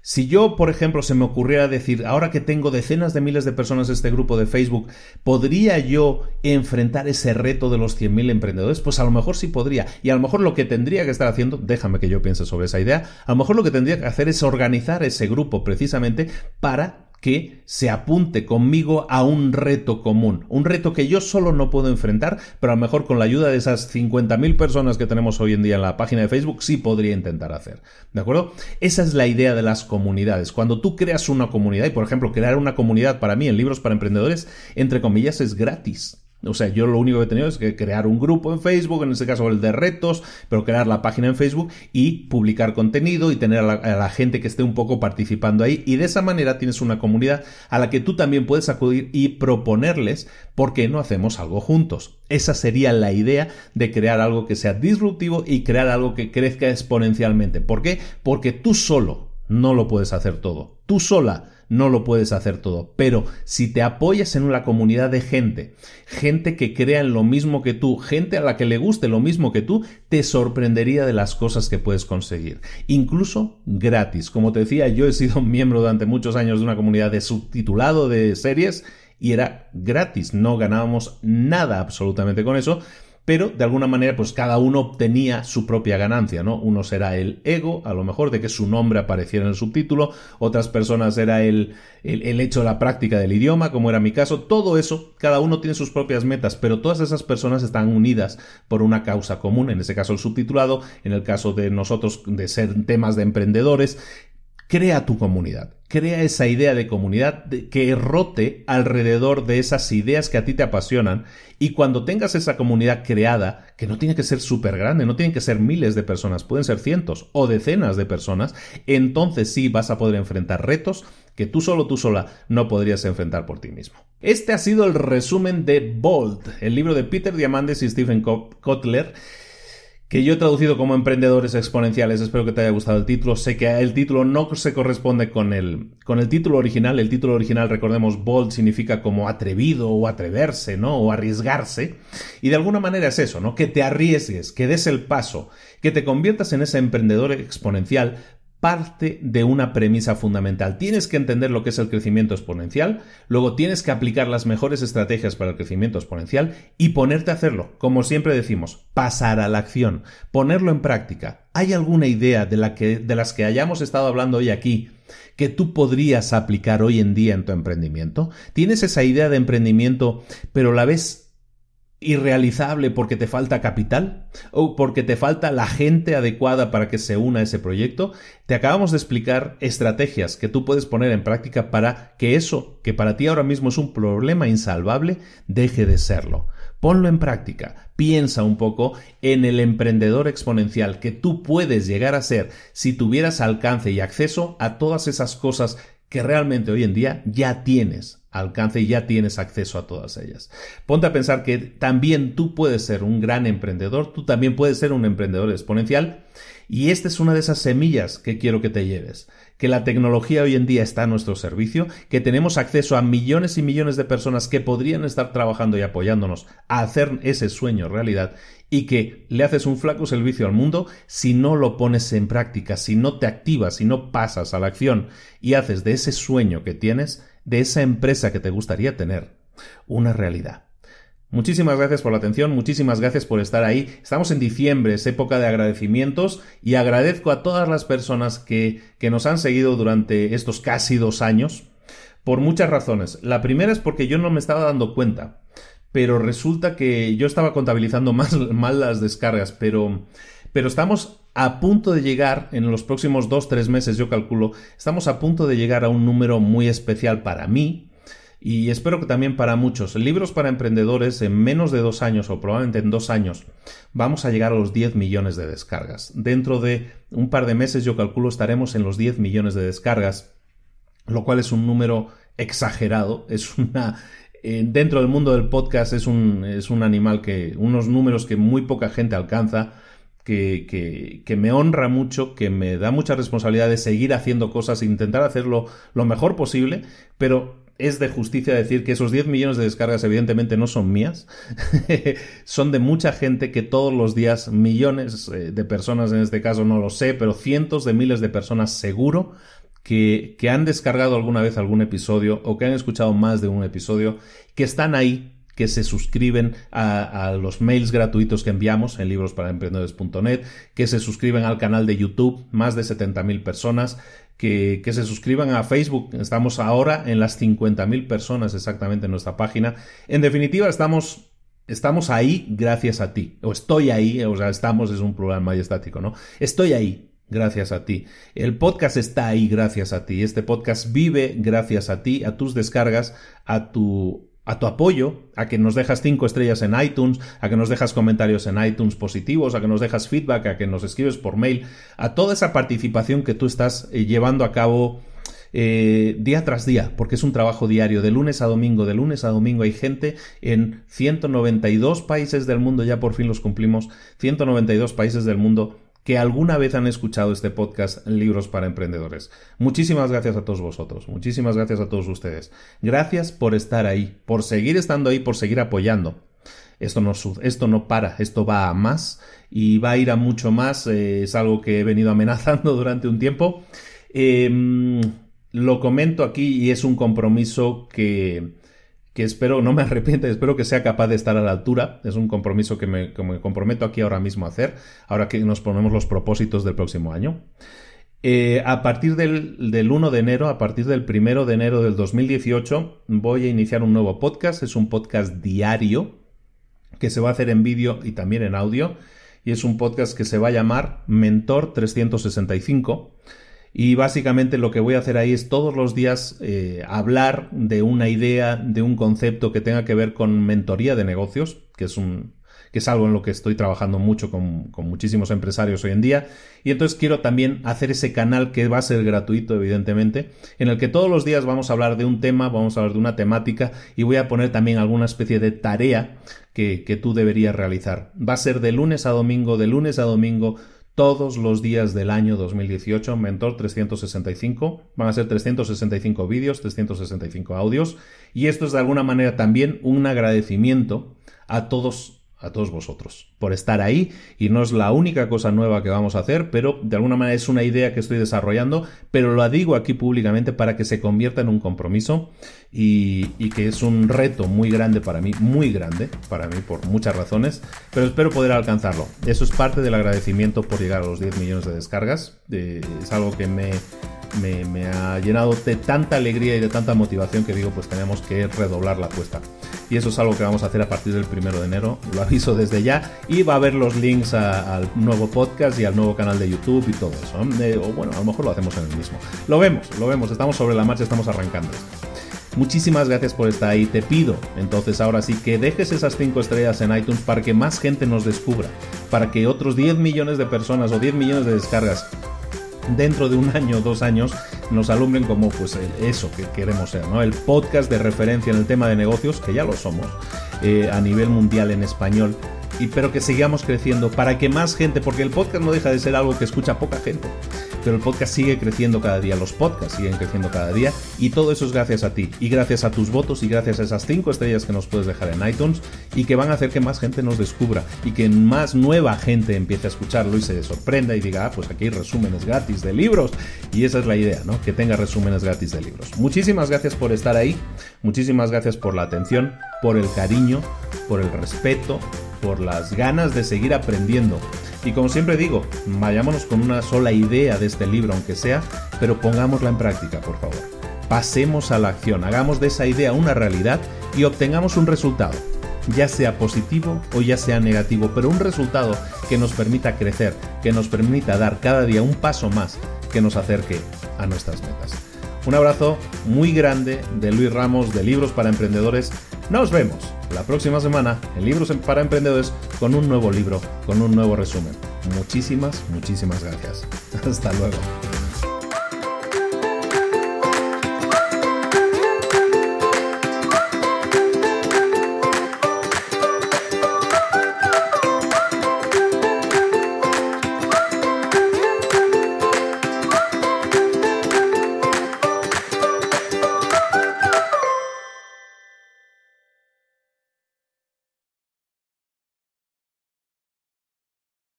Si yo, por ejemplo, se me ocurriera decir, ahora que tengo decenas de miles de personas en este grupo de Facebook, ¿podría yo enfrentar ese reto de los 100.000 emprendedores? Pues a lo mejor sí podría. Y a lo mejor lo que tendría que estar haciendo, déjame que yo piense sobre esa idea, a lo mejor lo que tendría que hacer es organizar ese grupo precisamente para que se apunte conmigo a un reto común, un reto que yo solo no puedo enfrentar, pero a lo mejor con la ayuda de esas 50.000 personas que tenemos hoy en día en la página de Facebook sí podría intentar hacer. ¿De acuerdo? Esa es la idea de las comunidades. Cuando tú creas una comunidad, y por ejemplo, crear una comunidad para mí en libros para emprendedores, entre comillas, es gratis. O sea, yo lo único que he tenido es que crear un grupo en Facebook, en este caso el de retos, pero crear la página en Facebook y publicar contenido y tener a la, a la gente que esté un poco participando ahí. Y de esa manera tienes una comunidad a la que tú también puedes acudir y proponerles por qué no hacemos algo juntos. Esa sería la idea de crear algo que sea disruptivo y crear algo que crezca exponencialmente. ¿Por qué? Porque tú solo no lo puedes hacer todo. Tú sola no lo puedes hacer todo. Pero si te apoyas en una comunidad de gente, gente que crea en lo mismo que tú, gente a la que le guste lo mismo que tú, te sorprendería de las cosas que puedes conseguir. Incluso gratis. Como te decía, yo he sido miembro durante muchos años de una comunidad de subtitulado de series y era gratis, no ganábamos nada absolutamente con eso, pero de alguna manera pues cada uno obtenía su propia ganancia, ¿no? Uno será el ego, a lo mejor, de que su nombre apareciera en el subtítulo, otras personas era el, el, el hecho de la práctica del idioma, como era mi caso, todo eso, cada uno tiene sus propias metas, pero todas esas personas están unidas por una causa común, en ese caso el subtitulado, en el caso de nosotros de ser temas de emprendedores, Crea tu comunidad, crea esa idea de comunidad que rote alrededor de esas ideas que a ti te apasionan y cuando tengas esa comunidad creada, que no tiene que ser súper grande, no tienen que ser miles de personas, pueden ser cientos o decenas de personas, entonces sí vas a poder enfrentar retos que tú solo, tú sola no podrías enfrentar por ti mismo. Este ha sido el resumen de Bold, el libro de Peter Diamandis y Stephen Kotler que yo he traducido como Emprendedores Exponenciales. Espero que te haya gustado el título. Sé que el título no se corresponde con el, con el título original. El título original, recordemos, bold significa como atrevido o atreverse, ¿no? O arriesgarse. Y de alguna manera es eso, ¿no? Que te arriesgues, que des el paso, que te conviertas en ese emprendedor exponencial parte de una premisa fundamental. Tienes que entender lo que es el crecimiento exponencial, luego tienes que aplicar las mejores estrategias para el crecimiento exponencial y ponerte a hacerlo. Como siempre decimos, pasar a la acción, ponerlo en práctica. ¿Hay alguna idea de, la que, de las que hayamos estado hablando hoy aquí que tú podrías aplicar hoy en día en tu emprendimiento? ¿Tienes esa idea de emprendimiento pero la ves irrealizable porque te falta capital o porque te falta la gente adecuada para que se una a ese proyecto, te acabamos de explicar estrategias que tú puedes poner en práctica para que eso, que para ti ahora mismo es un problema insalvable, deje de serlo. Ponlo en práctica, piensa un poco en el emprendedor exponencial que tú puedes llegar a ser si tuvieras alcance y acceso a todas esas cosas que realmente hoy en día ya tienes alcance y ya tienes acceso a todas ellas. Ponte a pensar que también tú puedes ser un gran emprendedor, tú también puedes ser un emprendedor exponencial y esta es una de esas semillas que quiero que te lleves, que la tecnología hoy en día está a nuestro servicio, que tenemos acceso a millones y millones de personas que podrían estar trabajando y apoyándonos a hacer ese sueño realidad y que le haces un flaco servicio al mundo si no lo pones en práctica, si no te activas, si no pasas a la acción y haces de ese sueño que tienes, de esa empresa que te gustaría tener, una realidad. Muchísimas gracias por la atención, muchísimas gracias por estar ahí. Estamos en diciembre, es época de agradecimientos y agradezco a todas las personas que, que nos han seguido durante estos casi dos años por muchas razones. La primera es porque yo no me estaba dando cuenta pero resulta que yo estaba contabilizando mal las descargas, pero, pero estamos a punto de llegar, en los próximos 2-3 meses yo calculo, estamos a punto de llegar a un número muy especial para mí, y espero que también para muchos. Libros para emprendedores en menos de dos años o probablemente en dos años vamos a llegar a los 10 millones de descargas. Dentro de un par de meses yo calculo estaremos en los 10 millones de descargas, lo cual es un número exagerado, es una, eh, dentro del mundo del podcast es un, es un animal que, unos números que muy poca gente alcanza, que, que, me honra mucho, que me da mucha responsabilidad de seguir haciendo cosas, e intentar hacerlo lo mejor posible, pero es de justicia decir que esos 10 millones de descargas evidentemente no son mías, son de mucha gente que todos los días, millones eh, de personas en este caso no lo sé, pero cientos de miles de personas seguro que, han descargado alguna vez algún episodio o que han escuchado más de un episodio, que están ahí que se suscriben a, los mails gratuitos que enviamos en librosparaemprendedores.net, que se suscriben al canal de YouTube, más de 70.000 personas, que, se suscriban a Facebook, estamos ahora en las 50.000 personas exactamente en nuestra página. En definitiva, estamos... Estamos ahí gracias a ti, o estoy ahí, o sea, estamos, es un programa estático ¿no? Estoy ahí gracias a ti. El podcast está ahí gracias a ti. Este podcast vive gracias a ti, a tus descargas, a tu a tu apoyo, a que nos dejas cinco estrellas en iTunes, a que nos dejas comentarios en iTunes positivos, a que nos dejas feedback, a que nos escribes por mail, a toda esa participación que tú estás eh, llevando a cabo eh, día tras día, porque es un trabajo diario, de lunes a domingo, de lunes a domingo hay gente en 192 países del mundo, ya por fin los cumplimos, 192 países del mundo que alguna vez han escuchado este podcast Libros para Emprendedores. Muchísimas gracias a todos vosotros, muchísimas gracias a todos ustedes. Gracias por estar ahí, por seguir estando ahí, por seguir apoyando. Esto no, esto no para, esto va a más y va a ir a mucho más. Eh, es algo que he venido amenazando durante un tiempo. Em, lo comento aquí y es un compromiso que, que espero no me arrepienta espero que sea capaz de estar a la altura. Es un compromiso que me, comprometo aquí ahora mismo a hacer, ahora que nos ponemos los propósitos del próximo año. Eh, a partir del, del, 1 de enero, a partir del 1 de enero del 2018, voy a iniciar un nuevo podcast. Es un podcast diario que se va a hacer en vídeo y también en audio. Y es un podcast que se va a llamar Mentor 365 y básicamente lo que voy a hacer ahí es todos los días eh, hablar de una idea, de un concepto que tenga que ver con mentoría de negocios, que es un, que es algo en lo que estoy trabajando mucho con, muchísimos empresarios hoy en día. Y entonces quiero también hacer ese canal que va a ser gratuito, evidentemente, en el que todos los días vamos a hablar de un tema, vamos a hablar de una temática y voy a poner también alguna especie de tarea que tú deberías realizar. Va a ser de lunes a domingo, de lunes a domingo, todos los días del año 2018 Mentor 365. Van a ser 365 vídeos, 365 audios. Y esto es de alguna manera también un agradecimiento a todos a todos vosotros por estar ahí y no es la única cosa nueva que vamos a hacer, pero de alguna manera es una idea que estoy desarrollando, pero la digo aquí públicamente para que se convierta en un compromiso y, que es un reto muy grande para mí, muy grande para mí por muchas razones, pero espero poder alcanzarlo. Eso es parte del agradecimiento por llegar a los 10 millones de descargas, eh, es algo que me me, ha llenado de tanta alegría y de tanta motivación que digo, pues tenemos que redoblar la apuesta. Y eso es algo que vamos a hacer a partir del primero de enero, lo aviso desde ya. Y va a haber los links al nuevo podcast y al nuevo canal de YouTube y todo eso. Eh, o bueno, a lo mejor lo hacemos en el mismo. Lo vemos, lo vemos, estamos sobre la marcha, estamos arrancando Muchísimas gracias por estar ahí. Te pido entonces ahora sí que dejes esas 5 estrellas en iTunes para que más gente nos descubra, para que otros 10 millones de personas o 10 millones de descargas dentro de un año o dos años nos alumbren como pues eso que queremos ser, El podcast de referencia en el tema de negocios, que ya lo somos, eh, a nivel mundial en español y pero que sigamos creciendo para que más gente, porque el podcast no deja de ser algo que escucha poca gente, pero el podcast sigue creciendo cada día, los podcasts siguen creciendo cada día y todo eso es gracias a ti y gracias a tus votos y gracias a esas 5 estrellas que nos puedes dejar en iTunes y que van a hacer que más gente nos descubra y que más nueva gente empiece a escucharlo y se sorprenda y diga, ah, pues aquí hay resúmenes gratis de libros y esa es la idea, ¿no? Que tenga resúmenes gratis de libros. Muchísimas gracias por estar ahí, muchísimas gracias por la atención, por el cariño, por el respeto por las ganas de seguir aprendiendo. Y como siempre digo, vayámonos con una sola idea de este libro, aunque sea, pero pongámosla en práctica, por favor. Pasemos a la acción, hagamos de esa idea una realidad y obtengamos un resultado, ya sea positivo o ya sea negativo, pero un resultado que nos permita crecer, que nos permita dar cada día un paso más que nos acerque a nuestras metas. Un abrazo muy grande de Luis Ramos de Libros para Emprendedores nos vemos la próxima semana en Libros em-, para Emprendedores con un nuevo libro, con un nuevo resumen. Muchísimas, muchísimas gracias. Hasta luego.